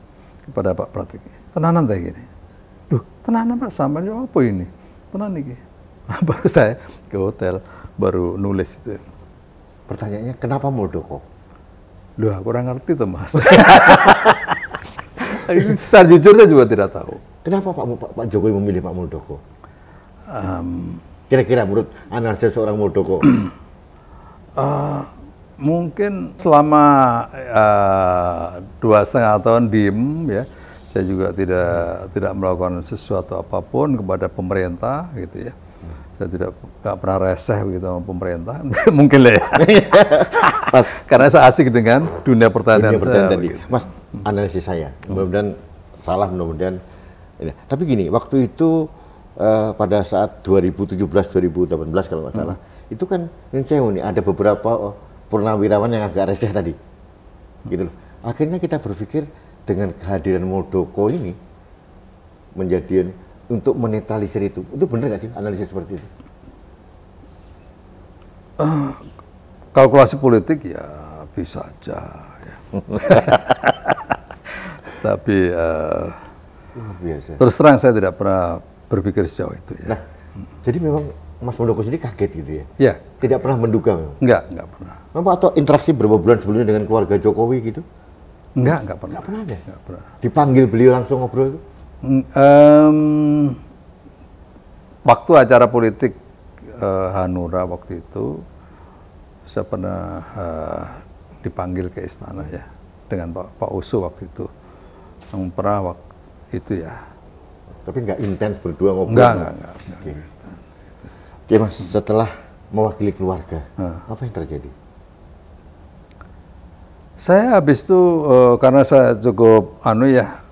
kepada Pak Pratik. Tenanan kayak gini. Duh, tenanan Pak sampean apa ini? pernah nih [LAUGHS] baru saya ke hotel baru nulis itu pertanyaannya kenapa Muldoko Loh, kurang ngerti tuh mas saya [LAUGHS] jujur saya juga tidak tahu kenapa Pak, Pak, Pak Jokowi memilih Pak Muldoko kira kira-kira menurut analisis seorang Muldoko uh, [CLEARS THROAT] mungkin selama uh, dua setengah tahun diem ya saya juga tidak tidak melakukan sesuatu apapun kepada pemerintah gitu ya saya tidak nggak pernah reseh begitu sama pemerintah [LAUGHS] mungkin lah ya [LAUGHS] mas, [LAUGHS] karena saya asik dengan dunia pertanian, dunia pertanian saya, tadi. mas analisis saya hmm. salah kemudian. tapi gini waktu itu uh, pada saat 2017 2018 kalau nggak salah hmm. itu kan Rincewo nih ada beberapa oh, purnawirawan yang agak reseh tadi hmm. gitu loh akhirnya kita berpikir dengan kehadiran Muldoko ini menjadi untuk menetralisir itu. Itu benar nggak sih analisis seperti itu? Uh, kalkulasi politik ya bisa aja. Ya. [LAUGHS] Tapi uh, biasa. terus terang saya tidak pernah berpikir sejauh itu ya. Nah, hmm. jadi memang Mas Muldoko sendiri kaget gitu ya? Iya. Tidak pernah menduga memang? Enggak, enggak pernah. Memang atau interaksi berapa bulan sebelumnya dengan keluarga Jokowi gitu? Enggak, enggak pernah. Enggak pernah ada? Enggak pernah. Dipanggil beliau langsung ngobrol itu? Um, waktu acara politik uh, Hanura waktu itu, saya pernah uh, dipanggil ke istana ya, dengan Pak, Pak Usu waktu itu. Yang pernah waktu itu ya. Tapi enggak intens berdua ngobrol? Enggak, enggak, enggak. enggak, enggak, enggak Oke. Oke mas, setelah mewakili keluarga, hmm. apa yang terjadi? Saya habis itu uh, karena saya cukup anu ya,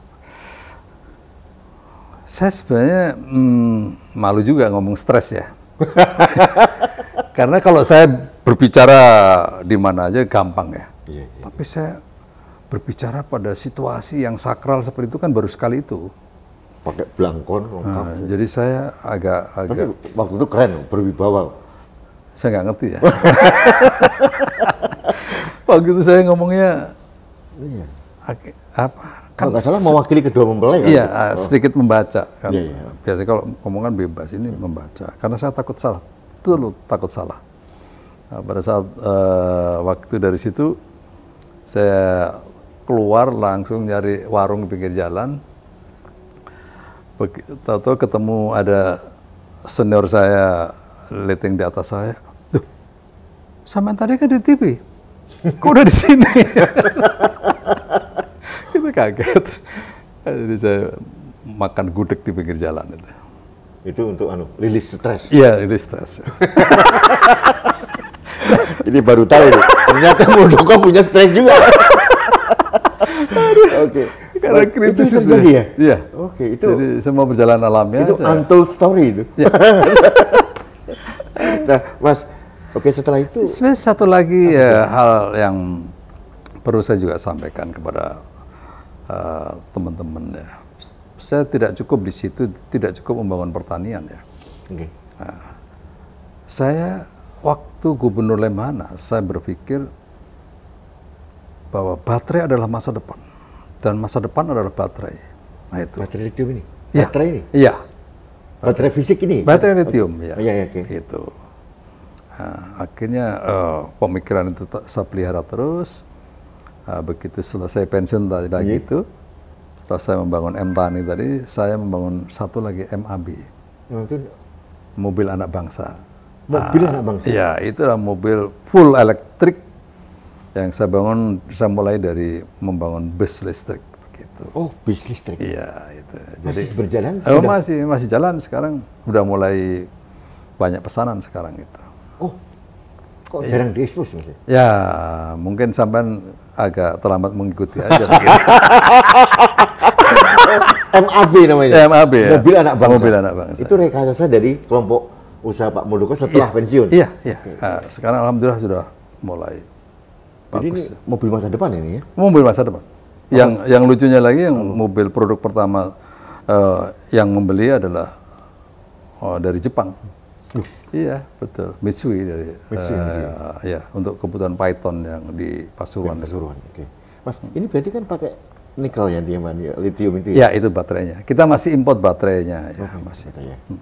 saya sebenarnya hmm, malu juga ngomong stres ya. [LAUGHS] karena kalau saya berbicara di mana aja gampang ya. Yeah, yeah. Tapi saya berbicara pada situasi yang sakral seperti itu kan baru sekali itu. Pakai belangkon Nah, jadi saya agak agak Tapi waktu itu keren berwibawa. Saya nggak ngerti ya. [LAUGHS] Waktu itu saya ngomongnya iya. apa? Kan nggak salah mewakili kedua mempelai kan? Iya, oh. sedikit membaca kan. Iya, iya. Biasanya kalau ngomongan bebas ini membaca karena saya takut salah. terlalu takut salah. Nah, pada saat uh, waktu dari situ saya keluar langsung nyari warung di pinggir jalan. Tahu-tahu ketemu ada senior saya leting di atas saya. tuh sama tadi kan di TV kok udah di sini? [LAUGHS] itu kaget. Jadi saya makan gudeg di pinggir jalan itu. Itu untuk anu, rilis stres. Iya, rilis stres. [LAUGHS] Ini baru tahu ini. Ternyata Muldoko punya stres juga. Oke. Okay. Karena kritis itu terjadi ya. ya? Iya. Oke, okay, itu. Jadi semua berjalan alamnya. Itu saya... untold story itu. Ya. [LAUGHS] nah, Mas, Oke, setelah itu sebenarnya satu lagi ya, hal yang perlu saya juga sampaikan kepada eh, teman-teman ya. Saya tidak cukup di situ, tidak cukup membangun pertanian ya. Oke. Nah, saya waktu gubernur Lemhana, saya berpikir bahwa baterai adalah masa depan dan masa depan adalah baterai. Nah itu. Baterai lithium ini. Ya. Baterai ini. Iya. Baterai fisik ini. Baterai lithium okay. ya. Oh, iya, iya, okay. Gitu. Nah, akhirnya uh, pemikiran itu saya pelihara terus. Uh, begitu selesai pensiun tadi yeah. lagi iya. itu, setelah saya membangun M Tani tadi, saya membangun satu lagi MAB. Oh, itu... Mobil anak bangsa. Mobil nah, anak bangsa. Iya, adalah mobil full elektrik yang saya bangun. Saya mulai dari membangun bus listrik gitu. Oh, bus listrik. Iya, itu. Jadi masih berjalan? Oh, masih masih jalan sekarang. Udah mulai banyak pesanan sekarang gitu oh kok ya. jarang diekspos mas ya mungkin sampai agak terlambat mengikuti aja MAB [LAUGHS] namanya ya, MAB ya mobil anak bangsa mobil anak bangsa itu rekayasa dari kelompok usaha Pak Muldoko setelah ya. pensiun iya iya nah, sekarang alhamdulillah sudah mulai jadi bagus. ini mobil masa depan ini ya mobil masa depan oh. yang oh. yang lucunya lagi yang oh. mobil produk pertama uh, yang membeli adalah uh, dari Jepang Iya, betul. Mitsui dari Mitsui, uh, ya. ya untuk kebutuhan Python yang di Pasuruan. Ya, Pasuruan. Oke. Okay. Mas, ini berarti kan pakai nikel ya dia man, ya, lithium itu ya? Ya, itu baterainya. Kita masih import baterainya ya, okay, oh, masih. Hmm. Oke.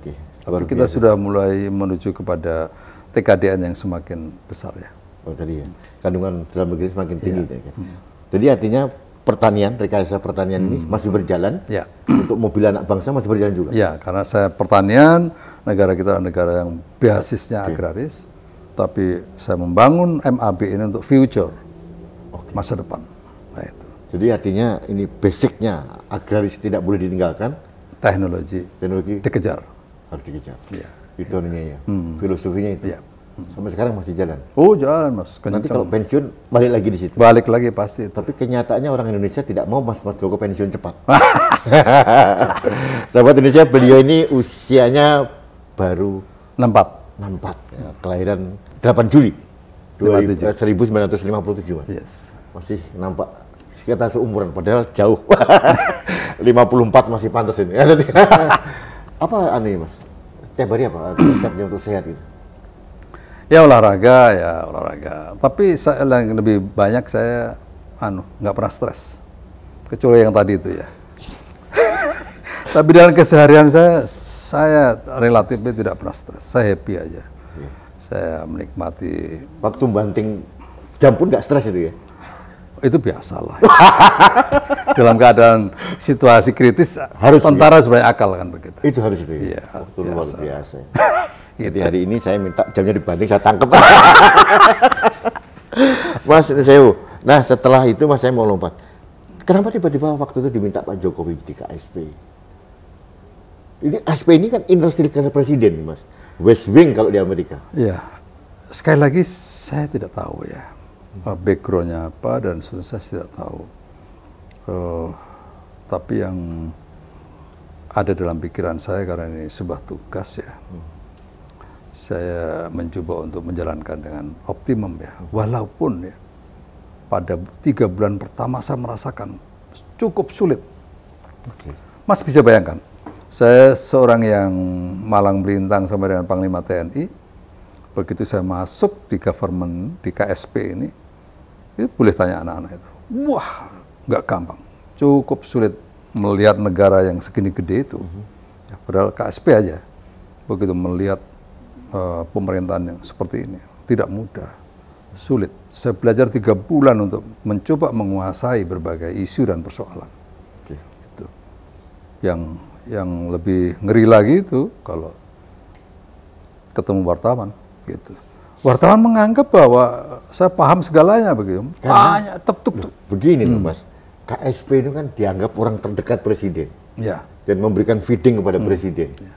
Okay. Tapi kita biasa. sudah mulai menuju kepada TKDN yang semakin besar ya. Oh, tadi ya. Kandungan dalam negeri semakin tinggi ya. ya. Hmm. Jadi artinya pertanian, rekayasa pertanian hmm. ini masih berjalan. Ya. Untuk mobil anak bangsa masih berjalan juga. Ya, karena saya pertanian, negara kita adalah negara yang basisnya okay. agraris, tapi saya membangun MAB ini untuk future, okay. masa depan. Nah itu. Jadi artinya ini basicnya agraris tidak boleh ditinggalkan. Teknologi. Teknologi. Dikejar. Harus dikejar. Ya. Itu ya. ya. Hmm. Filosofinya itu. Ya sampai sekarang masih jalan. Oh jalan mas. Kencang. Nanti kalau pensiun balik lagi di situ. Balik lagi pasti. Itu. Tapi kenyataannya orang Indonesia tidak mau Mas mas Joko pensiun cepat. [LAUGHS] Sahabat Indonesia beliau ini usianya baru 64. 64 ya, kelahiran 8 Juli 1957 Yes. Masih nampak sekitar seumuran padahal jauh. 54 [LAUGHS] masih pantas ini. [LAUGHS] apa aneh mas? Tiap hari apa Tiap untuk sehat gitu? Ya olahraga ya olahraga. Tapi saya yang lebih banyak saya anu nggak pernah stres. Kecuali yang tadi itu ya. [LAUGHS] Tapi dalam keseharian saya saya relatifnya tidak pernah stres. Saya happy aja. Ya. Saya menikmati waktu banting jam pun nggak stres itu ya. Itu biasalah. Ya. [LAUGHS] dalam keadaan situasi kritis harus ya? tentara ya. sebenarnya akal kan begitu. Itu harus itu. Ya? Iya. Ya, waktu biasa. luar biasa. [LAUGHS] Jadi hari ini saya minta jamnya dibanding saya tangkep, [LAUGHS] Mas Sewu, nah setelah itu Mas saya mau lompat. Kenapa tiba-tiba waktu itu diminta Pak Jokowi di KSP? Ini SP ini kan industri karena presiden, Mas. West Wing kalau di Amerika. Ya, Sekali lagi saya tidak tahu ya eh, backgroundnya apa dan saya tidak tahu. Uh, tapi yang ada dalam pikiran saya karena ini sebuah tugas ya. Hmm saya mencoba untuk menjalankan dengan optimum ya. Walaupun ya pada tiga bulan pertama saya merasakan cukup sulit. Mas bisa bayangkan, saya seorang yang malang melintang sama dengan Panglima TNI, begitu saya masuk di government, di KSP ini, itu ya boleh tanya anak-anak itu, wah nggak gampang, cukup sulit melihat negara yang segini gede itu. Mhm. Ya, padahal KSP aja, begitu melihat Eh, pemerintahan yang seperti ini. Tidak mudah, sulit. Saya belajar tiga bulan untuk mencoba menguasai berbagai isu dan persoalan. Okay. Itu. Yang yang lebih ngeri lagi itu kalau ketemu wartawan, gitu. Wartawan menganggap bahwa saya paham segalanya begitu. Banyak tep tuk tuk. Begini hmm. loh Mas. KSP itu kan dianggap orang terdekat presiden. Ya. Dan memberikan feeding kepada hmm. presiden. Ya.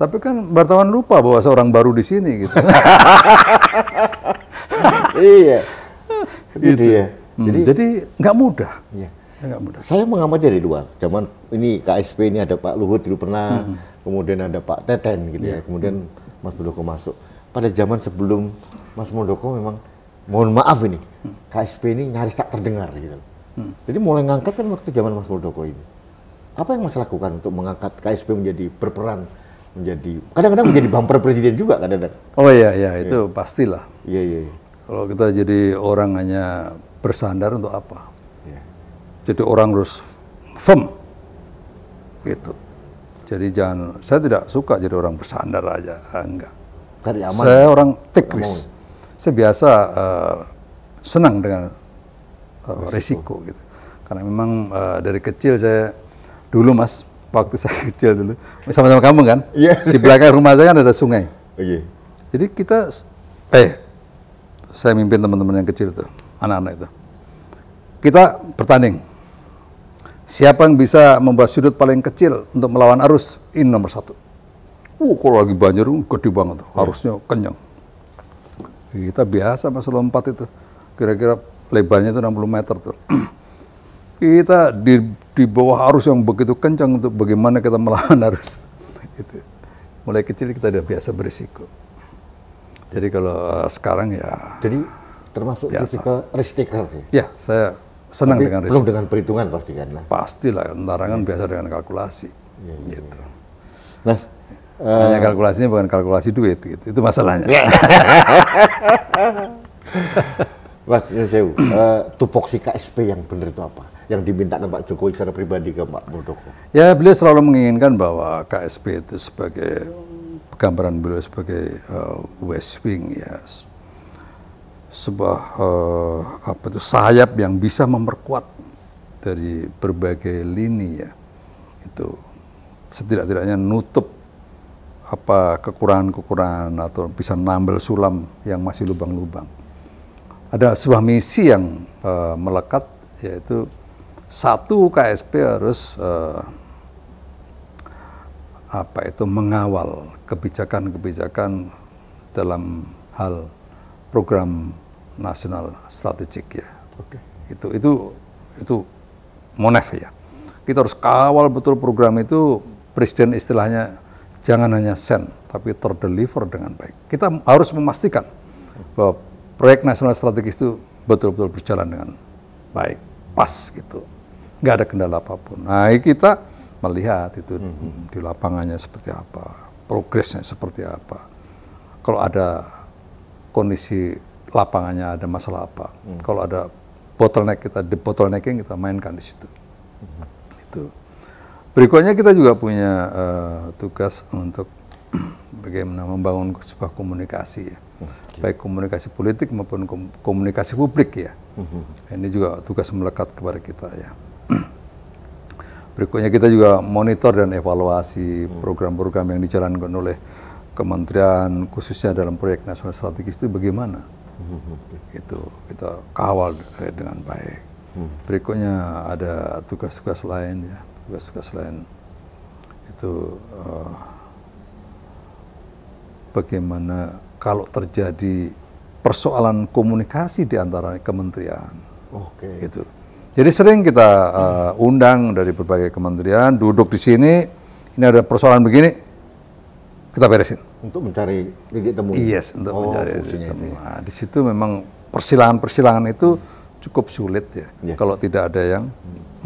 Tapi kan wartawan lupa bahwa seorang baru di sini gitu. [LAUGHS] iya. Gitu. ya. jadi jadi nggak mudah. Iya. Nggak mudah. Saya mengamati dari luar. Zaman ini KSP ini ada Pak Luhut dulu pernah, hmm. kemudian ada Pak Teten gitu yeah. ya. Iya. Kemudian Mas Muldoko masuk. Pada zaman sebelum Mas Muldoko memang mohon maaf ini hmm. KSP ini nyaris tak terdengar gitu. Hmm. Jadi mulai ngangkat kan waktu zaman Mas Muldoko ini. Apa yang Mas lakukan untuk mengangkat KSP menjadi berperan menjadi kadang-kadang menjadi bumper presiden juga kadang-kadang. Oh iya iya, iya. itu yeah. pastilah. Iya, iya iya. Kalau kita jadi orang hanya bersandar untuk apa? Iya. Jadi orang harus firm gitu. Jadi jangan saya tidak suka jadi orang bersandar aja ah, enggak. Tadi aman. Saya orang risk Saya biasa uh, senang dengan uh, risiko. risiko gitu. Karena memang uh, dari kecil saya dulu Mas waktu saya [LAUGHS] kecil dulu oh, sama-sama kamu kan yeah. di belakang rumah saya kan ada sungai okay. jadi kita eh saya mimpin teman-teman yang kecil itu anak-anak itu kita bertanding siapa yang bisa membuat sudut paling kecil untuk melawan arus ini nomor satu uh kalau lagi banjir uh, gede banget tuh, iya. harusnya kenyang kita biasa masuk lompat itu kira-kira lebarnya itu 60 meter tuh [CLEARS THROAT] kita di, di bawah arus yang begitu kencang untuk bagaimana kita melawan arus [LAUGHS] itu mulai kecil kita sudah biasa berisiko jadi kalau eh, sekarang ya jadi termasuk biasa. risk taker ya, saya senang Tapi dengan risiko. belum dengan perhitungan pasti kan pastilah antara kan iya. biasa dengan kalkulasi ya, gitu ya. nah eh, hanya kalkulasinya bukan kalkulasi duit gitu itu masalahnya ya. [LAUGHS] Mas Yoseu, uh, tupoksi KSP yang benar itu apa? yang dimintakan Pak Jokowi secara pribadi ke Pak Muldoko? Ya, beliau selalu menginginkan bahwa KSP itu sebagai gambaran beliau sebagai uh, West Wing ya sebuah uh, apa itu sayap yang bisa memperkuat dari berbagai lini ya itu setidak-tidaknya nutup apa kekurangan-kekurangan atau bisa nambel sulam yang masih lubang-lubang. Ada sebuah misi yang uh, melekat yaitu satu KSP harus eh, apa itu mengawal kebijakan-kebijakan dalam hal program nasional strategik ya. Oke. Itu itu itu monef ya. Kita harus kawal betul program itu presiden istilahnya jangan hanya send tapi terdeliver dengan baik. Kita harus memastikan bahwa proyek nasional strategis itu betul-betul berjalan dengan baik, pas gitu nggak ada kendala apapun. Nah kita melihat itu hmm, hmm. di lapangannya seperti apa, progresnya seperti apa. Kalau ada kondisi lapangannya ada masalah apa, hmm. kalau ada bottleneck kita di bottlenecking kita mainkan di situ. Hmm. Itu. Berikutnya kita juga punya uh, tugas untuk [CLEARS THROAT] bagaimana membangun sebuah komunikasi ya, okay. baik komunikasi politik maupun komunikasi publik ya. Mm-hmm. Ini juga tugas melekat kepada kita ya. Berikutnya kita juga monitor dan evaluasi program-program yang dijalankan oleh kementerian khususnya dalam proyek nasional strategis itu bagaimana. Itu kita kawal eh, dengan baik. Berikutnya ada tugas-tugas lain ya, tugas-tugas lain itu uh, bagaimana kalau terjadi persoalan komunikasi di antara kementerian. Oke. Okay. Itu jadi sering kita uh, undang dari berbagai kementerian, duduk di sini, ini ada persoalan begini, kita beresin. Untuk mencari titik temu. Ya? Yes, untuk oh, mencari titik temu. Ya. Nah, di situ memang persilangan-persilangan itu cukup sulit ya, yeah. kalau tidak ada yang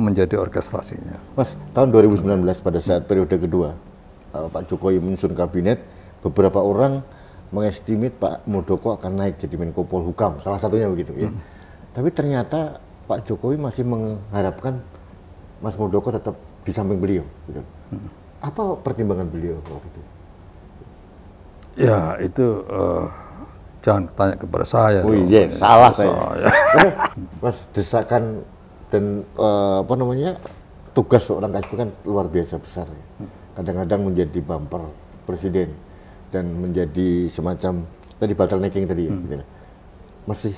menjadi orkestrasinya. Mas, tahun 2019 pada saat periode kedua, eh, Pak Jokowi menyusun kabinet, beberapa orang mengestimit Pak Muldoko akan naik jadi Menko Polhukam, salah satunya begitu ya. Hmm. Tapi ternyata Pak Jokowi masih mengharapkan Mas Muldoko tetap di samping beliau. Gitu. Hmm. Apa pertimbangan beliau waktu itu? Ya itu uh, jangan tanya kepada saya. Oh iya, dong. salah saya. saya. Mas desakan dan uh, apa namanya tugas seorang KSP kan luar biasa besar ya. Kadang-kadang menjadi bumper presiden dan menjadi semacam tadi bakal naking tadi ya. Hmm. Gitu. Ya. Masih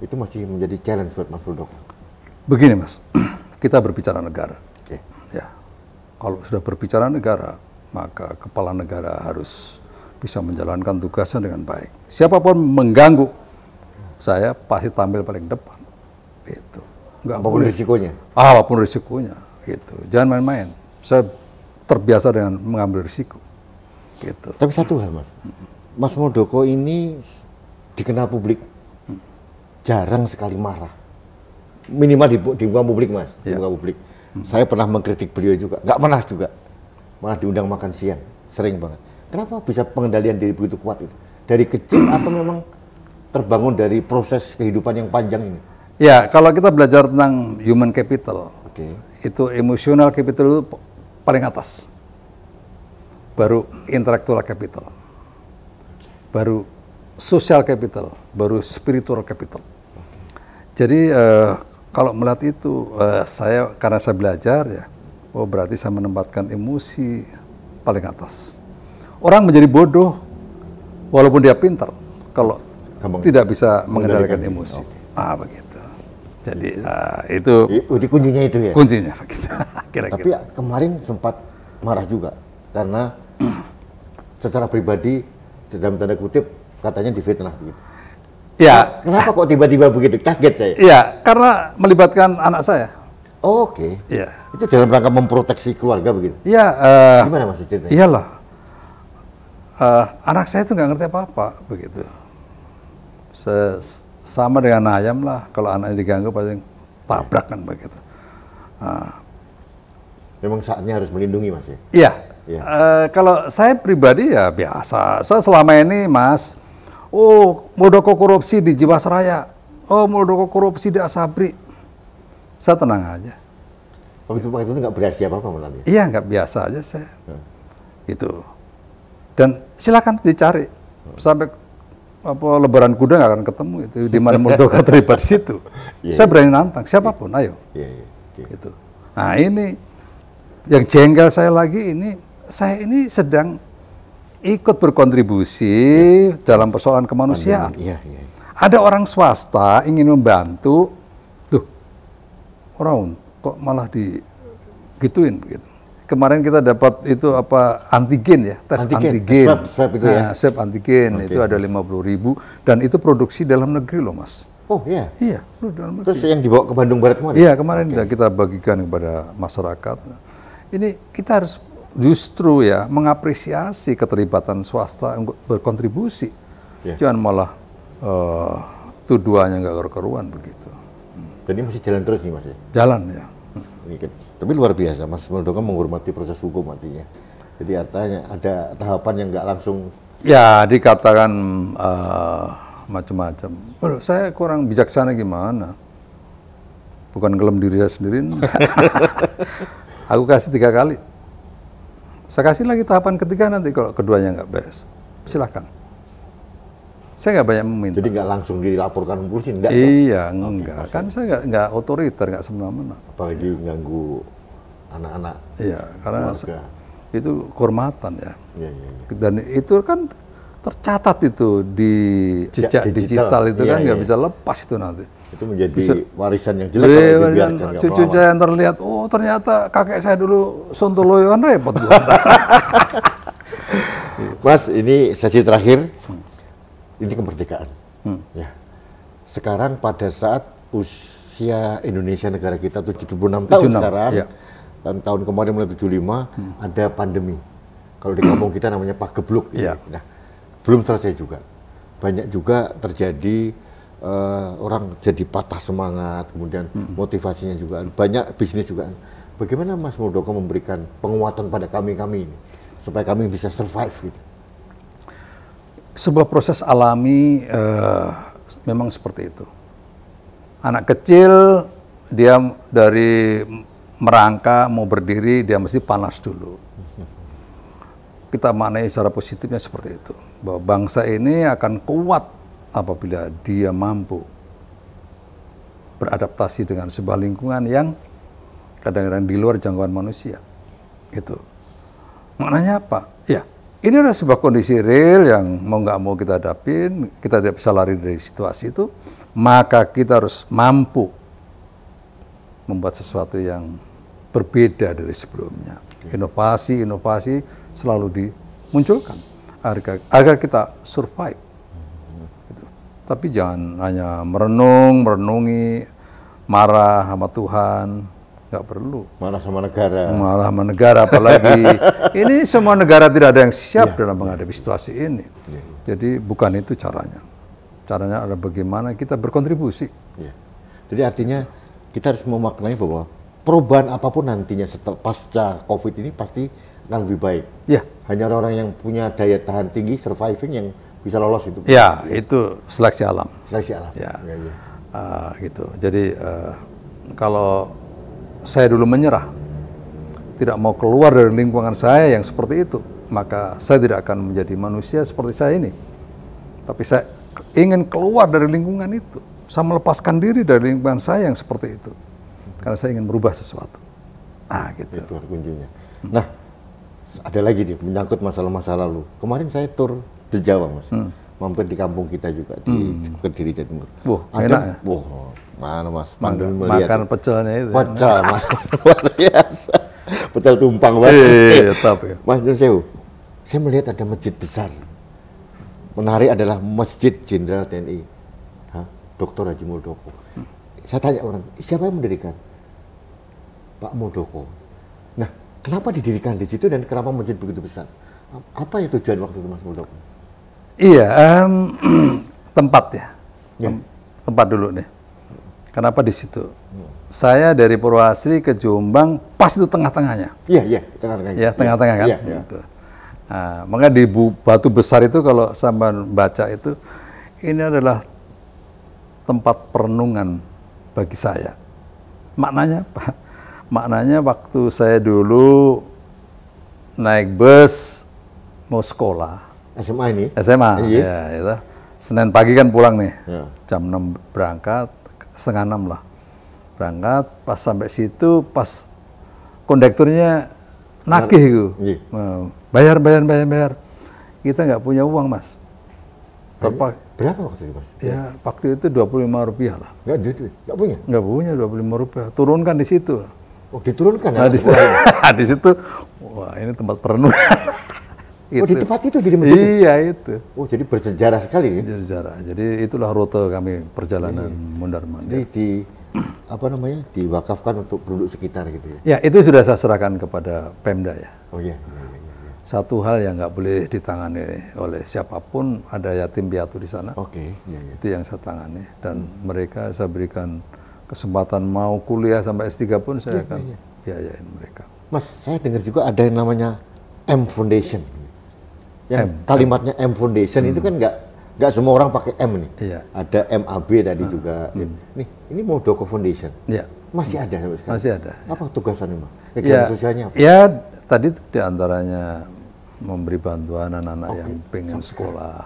itu masih menjadi challenge buat Mas Muldoko. Begini Mas, [CLEARS THROAT] kita berbicara negara. Okay. Ya, kalau sudah berbicara negara, maka kepala negara harus bisa menjalankan tugasnya dengan baik. Siapapun mengganggu, saya pasti tampil paling depan. Itu. Nggak apapun boleh. risikonya. Ah, apapun risikonya. Gitu. Jangan main-main. Saya terbiasa dengan mengambil risiko. Gitu. Tapi satu hal, Mas. Mas Modoko ini dikenal publik jarang sekali marah. Minimal di, di muka publik mas, di iya. muka publik. Hmm. Saya pernah mengkritik beliau juga, nggak pernah juga. Malah diundang makan siang, sering banget. Kenapa bisa pengendalian diri begitu kuat itu? Dari kecil [CLEARS THROAT] atau memang terbangun dari proses kehidupan yang panjang ini? Ya, kalau kita belajar tentang human capital, okay. itu emotional capital itu paling atas. Baru intelektual capital. Baru social capital, baru spiritual capital. Jadi uh, kalau melihat itu uh, saya karena saya belajar ya, oh berarti saya menempatkan emosi paling atas. Orang menjadi bodoh walaupun dia pintar kalau tidak bisa mengendalikan emosi. Okay. Ah begitu. Jadi uh, itu kuncinya itu ya. Kuncinya [LAUGHS] Kira-kira. Tapi ya, kemarin sempat marah juga karena [CLEARS THROAT] secara pribadi dalam tanda kutip katanya difitnah begitu. Ya. Kenapa kok tiba-tiba begitu kaget saya? Iya, karena melibatkan anak saya. Oh, Oke. Okay. Iya. Itu dalam rangka memproteksi keluarga begitu. Iya. Uh, Gimana mas ceritanya? Iyalah. Uh, anak saya itu nggak ngerti apa-apa begitu. Ses sama dengan ayam lah. Kalau anaknya diganggu pasti tabrak kan begitu. Uh, Memang saatnya harus melindungi mas ya. Iya. Ya. Uh, kalau saya pribadi ya biasa. Saya selama ini mas Oh, muldoko korupsi di Jiwasraya. Oh, muldoko korupsi di Asabri. Saya tenang aja. Waktu oh, itu itu nggak bereaksi apa apa malam ya? Iya, nggak biasa aja saya. Hmm. Gitu. Dan silakan dicari sampai apa lebaran kuda nggak akan ketemu itu di mana [LAUGHS] muldoko terlibat situ. yeah, saya iya. berani nantang siapapun, yeah. ayo. Yeah, yeah, yeah. Gitu. Nah ini yang jengkel saya lagi ini saya ini sedang ikut berkontribusi ya. dalam persoalan kemanusiaan. Ya, ya, ya. Ada orang swasta ingin membantu, tuh orang kok malah digituin? begitu. Kemarin kita dapat itu apa antigen ya, tes antigen, antigen. Swab, swab itu ya. Nah, swab antigen okay. itu ada puluh ribu dan itu produksi dalam negeri loh mas. Oh iya. Iya, dalam negeri. Terus yang dibawa ke Bandung Barat kemarin? Iya, kemarin okay. kita bagikan kepada masyarakat. Ini kita harus justru ya mengapresiasi keterlibatan swasta untuk berkontribusi. Yeah. Jangan malah uh, tuduhannya nggak keruan begitu. Jadi masih jalan terus nih mas ya? Jalan ya. Kan, tapi luar biasa Mas Muldoko menghormati proses hukum artinya. Jadi artinya ada tahapan yang nggak langsung. Ya dikatakan uh, macam-macam. Menurut saya kurang bijaksana gimana? Bukan gelem diri saya sendiri. [LAUGHS] Aku kasih tiga kali. Saya kasih lagi tahapan ketiga nanti kalau keduanya nggak beres. Silahkan. Saya nggak banyak meminta. Jadi nggak langsung dilaporkan polisi? Enggak, iya, dong? enggak. Okay, kan saya nggak, nggak otoriter, nggak semena-mena. Apalagi iya. ganggu anak-anak. Iya, karena keluarga. itu kehormatan ya. Iya, iya, iya. Dan itu kan tercatat itu di jejak digital, digital itu iya, kan nggak ya. bisa lepas itu nanti itu menjadi Bisa. warisan yang jelas Bisa, kalau warisan, cucu saya yang terlihat oh ternyata kakek saya dulu suntuloyo kan repot [LAUGHS] Mas ini sesi terakhir hmm. ini kemerdekaan hmm. ya sekarang pada saat usia Indonesia negara kita 76 tahun 76, sekarang ya. dan tahun kemarin mulai 75 hmm. ada pandemi kalau di kampung kita namanya pagebluk ya. ya. nah belum selesai juga banyak juga terjadi uh, orang jadi patah semangat, kemudian hmm. motivasinya juga banyak bisnis juga. Bagaimana Mas Muldoko memberikan penguatan pada kami-kami ini supaya kami bisa survive gitu? Sebuah proses alami uh, memang seperti itu. Anak kecil dia dari merangka mau berdiri dia mesti panas dulu. [LAUGHS] Kita maknai secara positifnya seperti itu bahwa bangsa ini akan kuat apabila dia mampu beradaptasi dengan sebuah lingkungan yang kadang-kadang di luar jangkauan manusia. Itu. Maknanya apa? Ya, ini adalah sebuah kondisi real yang mau nggak mau kita hadapin, kita tidak bisa lari dari situasi itu, maka kita harus mampu membuat sesuatu yang berbeda dari sebelumnya. Inovasi-inovasi selalu dimunculkan agar, agar kita survive tapi jangan hanya merenung, merenungi, marah sama Tuhan. Nggak perlu. Marah sama negara. Marah sama negara apalagi. [LAUGHS] ini semua negara tidak ada yang siap ya. dalam menghadapi situasi ini. Ya. Jadi bukan itu caranya. Caranya adalah bagaimana kita berkontribusi. Ya. Jadi artinya kita harus memaknai bahwa perubahan apapun nantinya setelah pasca COVID ini pasti akan lebih baik. Ya. Hanya orang-orang yang punya daya tahan tinggi, surviving yang bisa lolos itu? Ya, itu seleksi alam. Seleksi alam. Ya. ya, ya. Uh, gitu. Jadi uh, kalau saya dulu menyerah, tidak mau keluar dari lingkungan saya yang seperti itu, maka saya tidak akan menjadi manusia seperti saya ini. Tapi saya ingin keluar dari lingkungan itu. Saya melepaskan diri dari lingkungan saya yang seperti itu. Karena saya ingin merubah sesuatu. Nah, gitu. Itu kuncinya. Nah, ada lagi nih menyangkut masalah masa lalu. Kemarin saya tur di Jawa mas hmm. mampir di kampung kita juga di hmm. Kediri Jawa Timur Wah, ada enak ya? Wah, mana mas Mandu, makan pecelnya itu ya? pecel ya? mas [LAUGHS] luar biasa pecel tumpang banget iya, iya, iya [LAUGHS] top, tapi ya. mas Nusewu saya melihat ada masjid besar menarik adalah Masjid Jenderal TNI Hah? Dr. Haji Muldoko hmm. saya tanya orang siapa yang mendirikan Pak Muldoko nah kenapa didirikan di situ dan kenapa masjid begitu besar apa ya tujuan waktu itu Mas Muldoko Iya, um, [CLEARS THROAT] tempat ya. Yeah. Ya. Tempat dulu nih. Kenapa di situ? Saya dari Purwasri ke Jombang pas itu tengah-tengahnya. Iya, yeah, iya, tengah-tengahnya. Iya tengah-tengah kan. Iya, iya. gitu. Nah, maka di batu besar itu kalau sama baca itu ini adalah tempat perenungan bagi saya. Maknanya apa? [LAUGHS] Maknanya waktu saya dulu naik bus mau sekolah SMA ini? SMA, iya. Ya, itu. Senin pagi kan pulang nih, ya. jam 6 berangkat, setengah 6 lah. Berangkat, pas sampai situ, pas kondekturnya nagih itu. Iya. Nah, bayar, bayar, bayar, bayar. Kita nggak punya uang, Mas. Terpak Berapa waktu itu, Mas? Ya, waktu itu 25 rupiah lah. Nggak duit, Nggak punya? Nggak punya 25 rupiah. Turunkan di situ. Oh, diturunkan ya? Nah, di, situ, [LAUGHS] di situ, wah ini tempat perenungan. [LAUGHS] Itu. Oh di tempat itu jadi masjid? Iya itu. Oh jadi bersejarah sekali ya? Bersejarah. Jadi itulah rute kami perjalanan iya, iya. mundar mandir. Jadi di apa namanya diwakafkan untuk penduduk sekitar gitu ya? Ya itu sudah saya serahkan kepada Pemda ya. Oh iya. iya Satu hal yang nggak boleh ditangani oleh siapapun ada yatim piatu di sana. Oke. Okay, Ya, ya. Itu yang saya tangani dan hmm. mereka saya berikan kesempatan mau kuliah sampai S3 pun saya iya, akan iya, iya. biayain mereka. Mas saya dengar juga ada yang namanya M Foundation yang M, kalimatnya M, Foundation hmm. itu kan nggak nggak semua orang pakai M nih. Iya. Ada MAB tadi hmm. juga. Hmm. Nih, ini Modoko Foundation. Iya. Masih ada sampai sekarang. Masih ada. Apa ya. tugasannya, Mas? Ya, sosialnya apa? Ya, tadi diantaranya memberi bantuan anak-anak okay. yang pengen sekolah.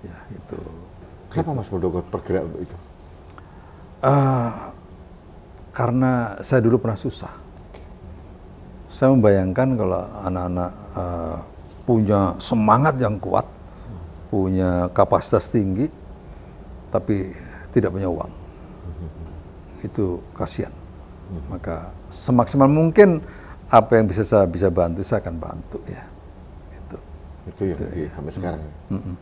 Ya, itu. Kenapa gitu. Mas Modoko bergerak untuk itu? Uh, karena saya dulu pernah susah. Saya membayangkan kalau anak-anak uh, punya semangat yang kuat, punya kapasitas tinggi, tapi tidak punya uang. Itu kasihan. Maka semaksimal mungkin apa yang bisa saya bisa bantu, saya akan bantu ya. Itu. Itu yang itu, ya. sampai sekarang. Mm -mm.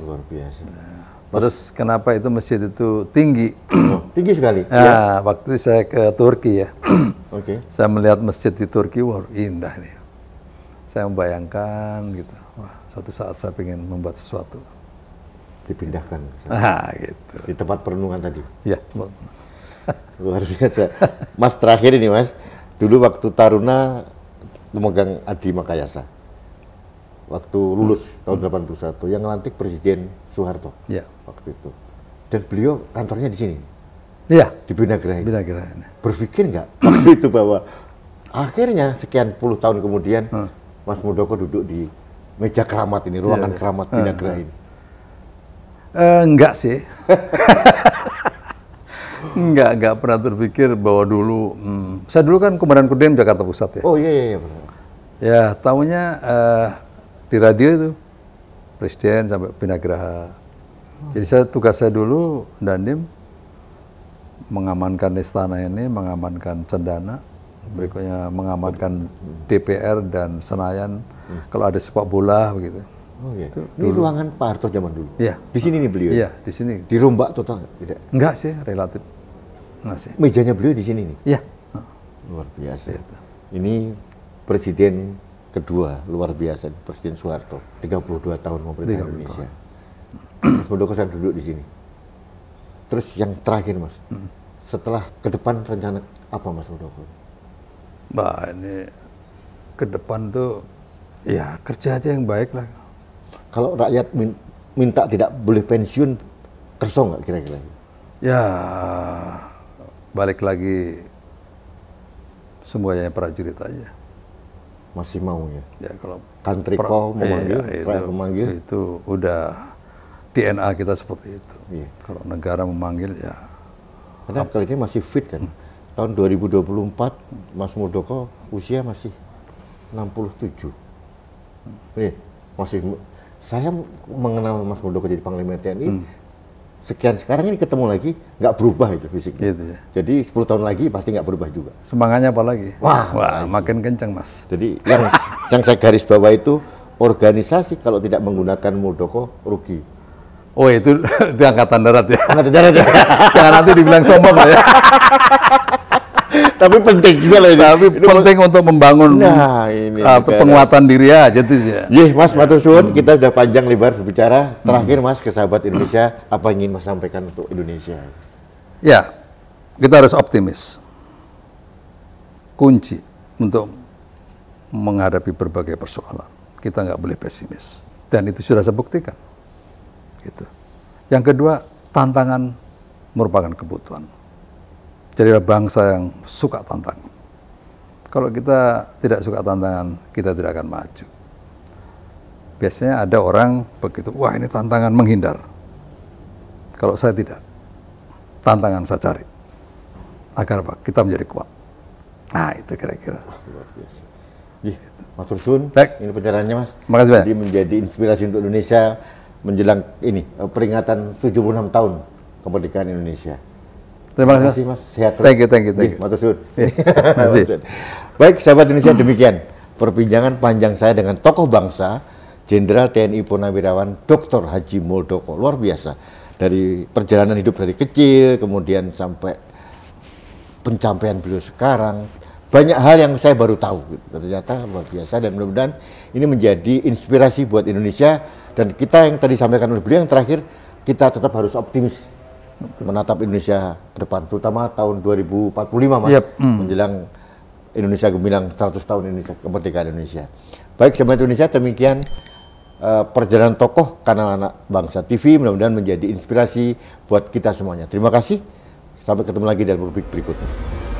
Luar biasa. Nah, terus kenapa itu masjid itu tinggi? Oh, tinggi sekali. Nah, ya. Iya. Waktu saya ke Turki ya. Oke. Okay. Saya melihat masjid di Turki, wah wow, indah nih saya membayangkan gitu, wah suatu saat saya ingin membuat sesuatu. Dipindahkan. Ah, gitu. Di tempat perenungan tadi. Iya, tempat Luar biasa. Mas terakhir ini Mas, dulu waktu Taruna memegang Adi Makayasa. Waktu lulus hmm. tahun 81 yang ngelantik Presiden Soeharto. Iya. Waktu itu. Dan beliau kantornya di sini. Iya. Di Bina Binagrahi. Berpikir nggak waktu itu bahwa akhirnya sekian puluh tahun kemudian hmm Mas Muldoko duduk di meja keramat ini, ruangan yeah. Iya. keramat iya, pindah uh, ini? Uh, enggak sih. enggak, enggak pernah terpikir bahwa dulu, hmm, saya dulu kan Komandan Kudem Jakarta Pusat ya. Oh iya, iya, iya. Ya, tahunya uh, eh, di radio itu, Presiden sampai pindah Jadi saya tugas saya dulu, Dandim, mengamankan istana ini, mengamankan cendana, berikutnya mengamankan DPR dan Senayan hmm. kalau ada sepak bola begitu. Oh, iya. ini ruangan Pak Harto zaman dulu. Iya. Di sini nih beliau. Iya, di sini. Dirombak total Tidak. Enggak sih, relatif. Enggak sih. Mejanya beliau di sini nih. Iya. Luar biasa. Iya, itu. Ini presiden kedua luar biasa Presiden Soeharto 32 tahun memerintah Indonesia. Mas Muldoko saya duduk di sini. Terus yang terakhir Mas, hmm. setelah ke depan rencana apa Mas Muldoko? Mbak ini ke depan tuh ya kerja aja yang baik lah. Kalau rakyat minta tidak boleh pensiun, kersong nggak kira-kira? Ya balik lagi semuanya prajurit aja. Masih mau ya? Ya kalau country call memanggil, iya, itu, memanggil. Itu udah DNA kita seperti itu. Iya. Kalau negara memanggil ya. Karena kali ini masih fit kan? Hmm tahun 2024 Mas Muldoko usia masih 67. Ini masih saya mengenal Mas Muldoko jadi Panglima TNI hmm. sekian sekarang ini ketemu lagi nggak berubah itu fisiknya. Gitu ya. Jadi 10 tahun lagi pasti nggak berubah juga. Semangatnya apa lagi? Wah, Wah makin kencang Mas. Jadi yang yang saya garis bawah itu organisasi kalau tidak menggunakan Muldoko rugi. Oh itu, [LAUGHS] itu angkatan darat ya. Angkatan darat ya. [LAUGHS] Jangan nanti dibilang sombong lah ya. [LAUGHS] Tapi penting juga loh ini. Tapi ini penting untuk membangun nah, ini uh, penguatan diri aja tuh ya. Yih, Mas Matur hmm. kita sudah panjang lebar berbicara. Hmm. Terakhir Mas ke sahabat Indonesia, apa ingin Mas sampaikan untuk Indonesia? Ya, kita harus optimis. Kunci untuk menghadapi berbagai persoalan. Kita nggak boleh pesimis. Dan itu sudah saya buktikan. Gitu. Yang kedua, tantangan merupakan kebutuhan. Jadilah bangsa yang suka tantangan. Kalau kita tidak suka tantangan, kita tidak akan maju. Biasanya ada orang begitu, wah ini tantangan menghindar. Kalau saya tidak, tantangan saya cari. Agar apa? Kita menjadi kuat. Nah itu kira-kira. ini pencerahannya Mas. Makasih banyak. Jadi menjadi inspirasi untuk Indonesia menjelang ini eh, peringatan 76 tahun kemerdekaan Indonesia. Terima kasih, Mas. mas. Sehat terus. Thank you, thank you, thank you. Matur [LAUGHS] Yeah. Iya, [LAUGHS] Baik, sahabat Indonesia demikian perbincangan panjang saya dengan tokoh bangsa Jenderal TNI Purnawirawan Dr. Haji Muldoko. Luar biasa. Dari perjalanan hidup dari kecil kemudian sampai pencapaian beliau sekarang banyak hal yang saya baru tahu gitu. ternyata luar biasa dan mudah-mudahan ini menjadi inspirasi buat Indonesia dan kita yang tadi sampaikan oleh beliau yang terakhir kita tetap harus optimis menatap Indonesia ke depan terutama tahun 2045 mas yep. mm. menjelang Indonesia gemilang 100 tahun Indonesia kemerdekaan Indonesia baik sahabat Indonesia demikian uh, perjalanan tokoh kanal anak bangsa TV mudah-mudahan menjadi inspirasi buat kita semuanya terima kasih sampai ketemu lagi dalam rubrik berikutnya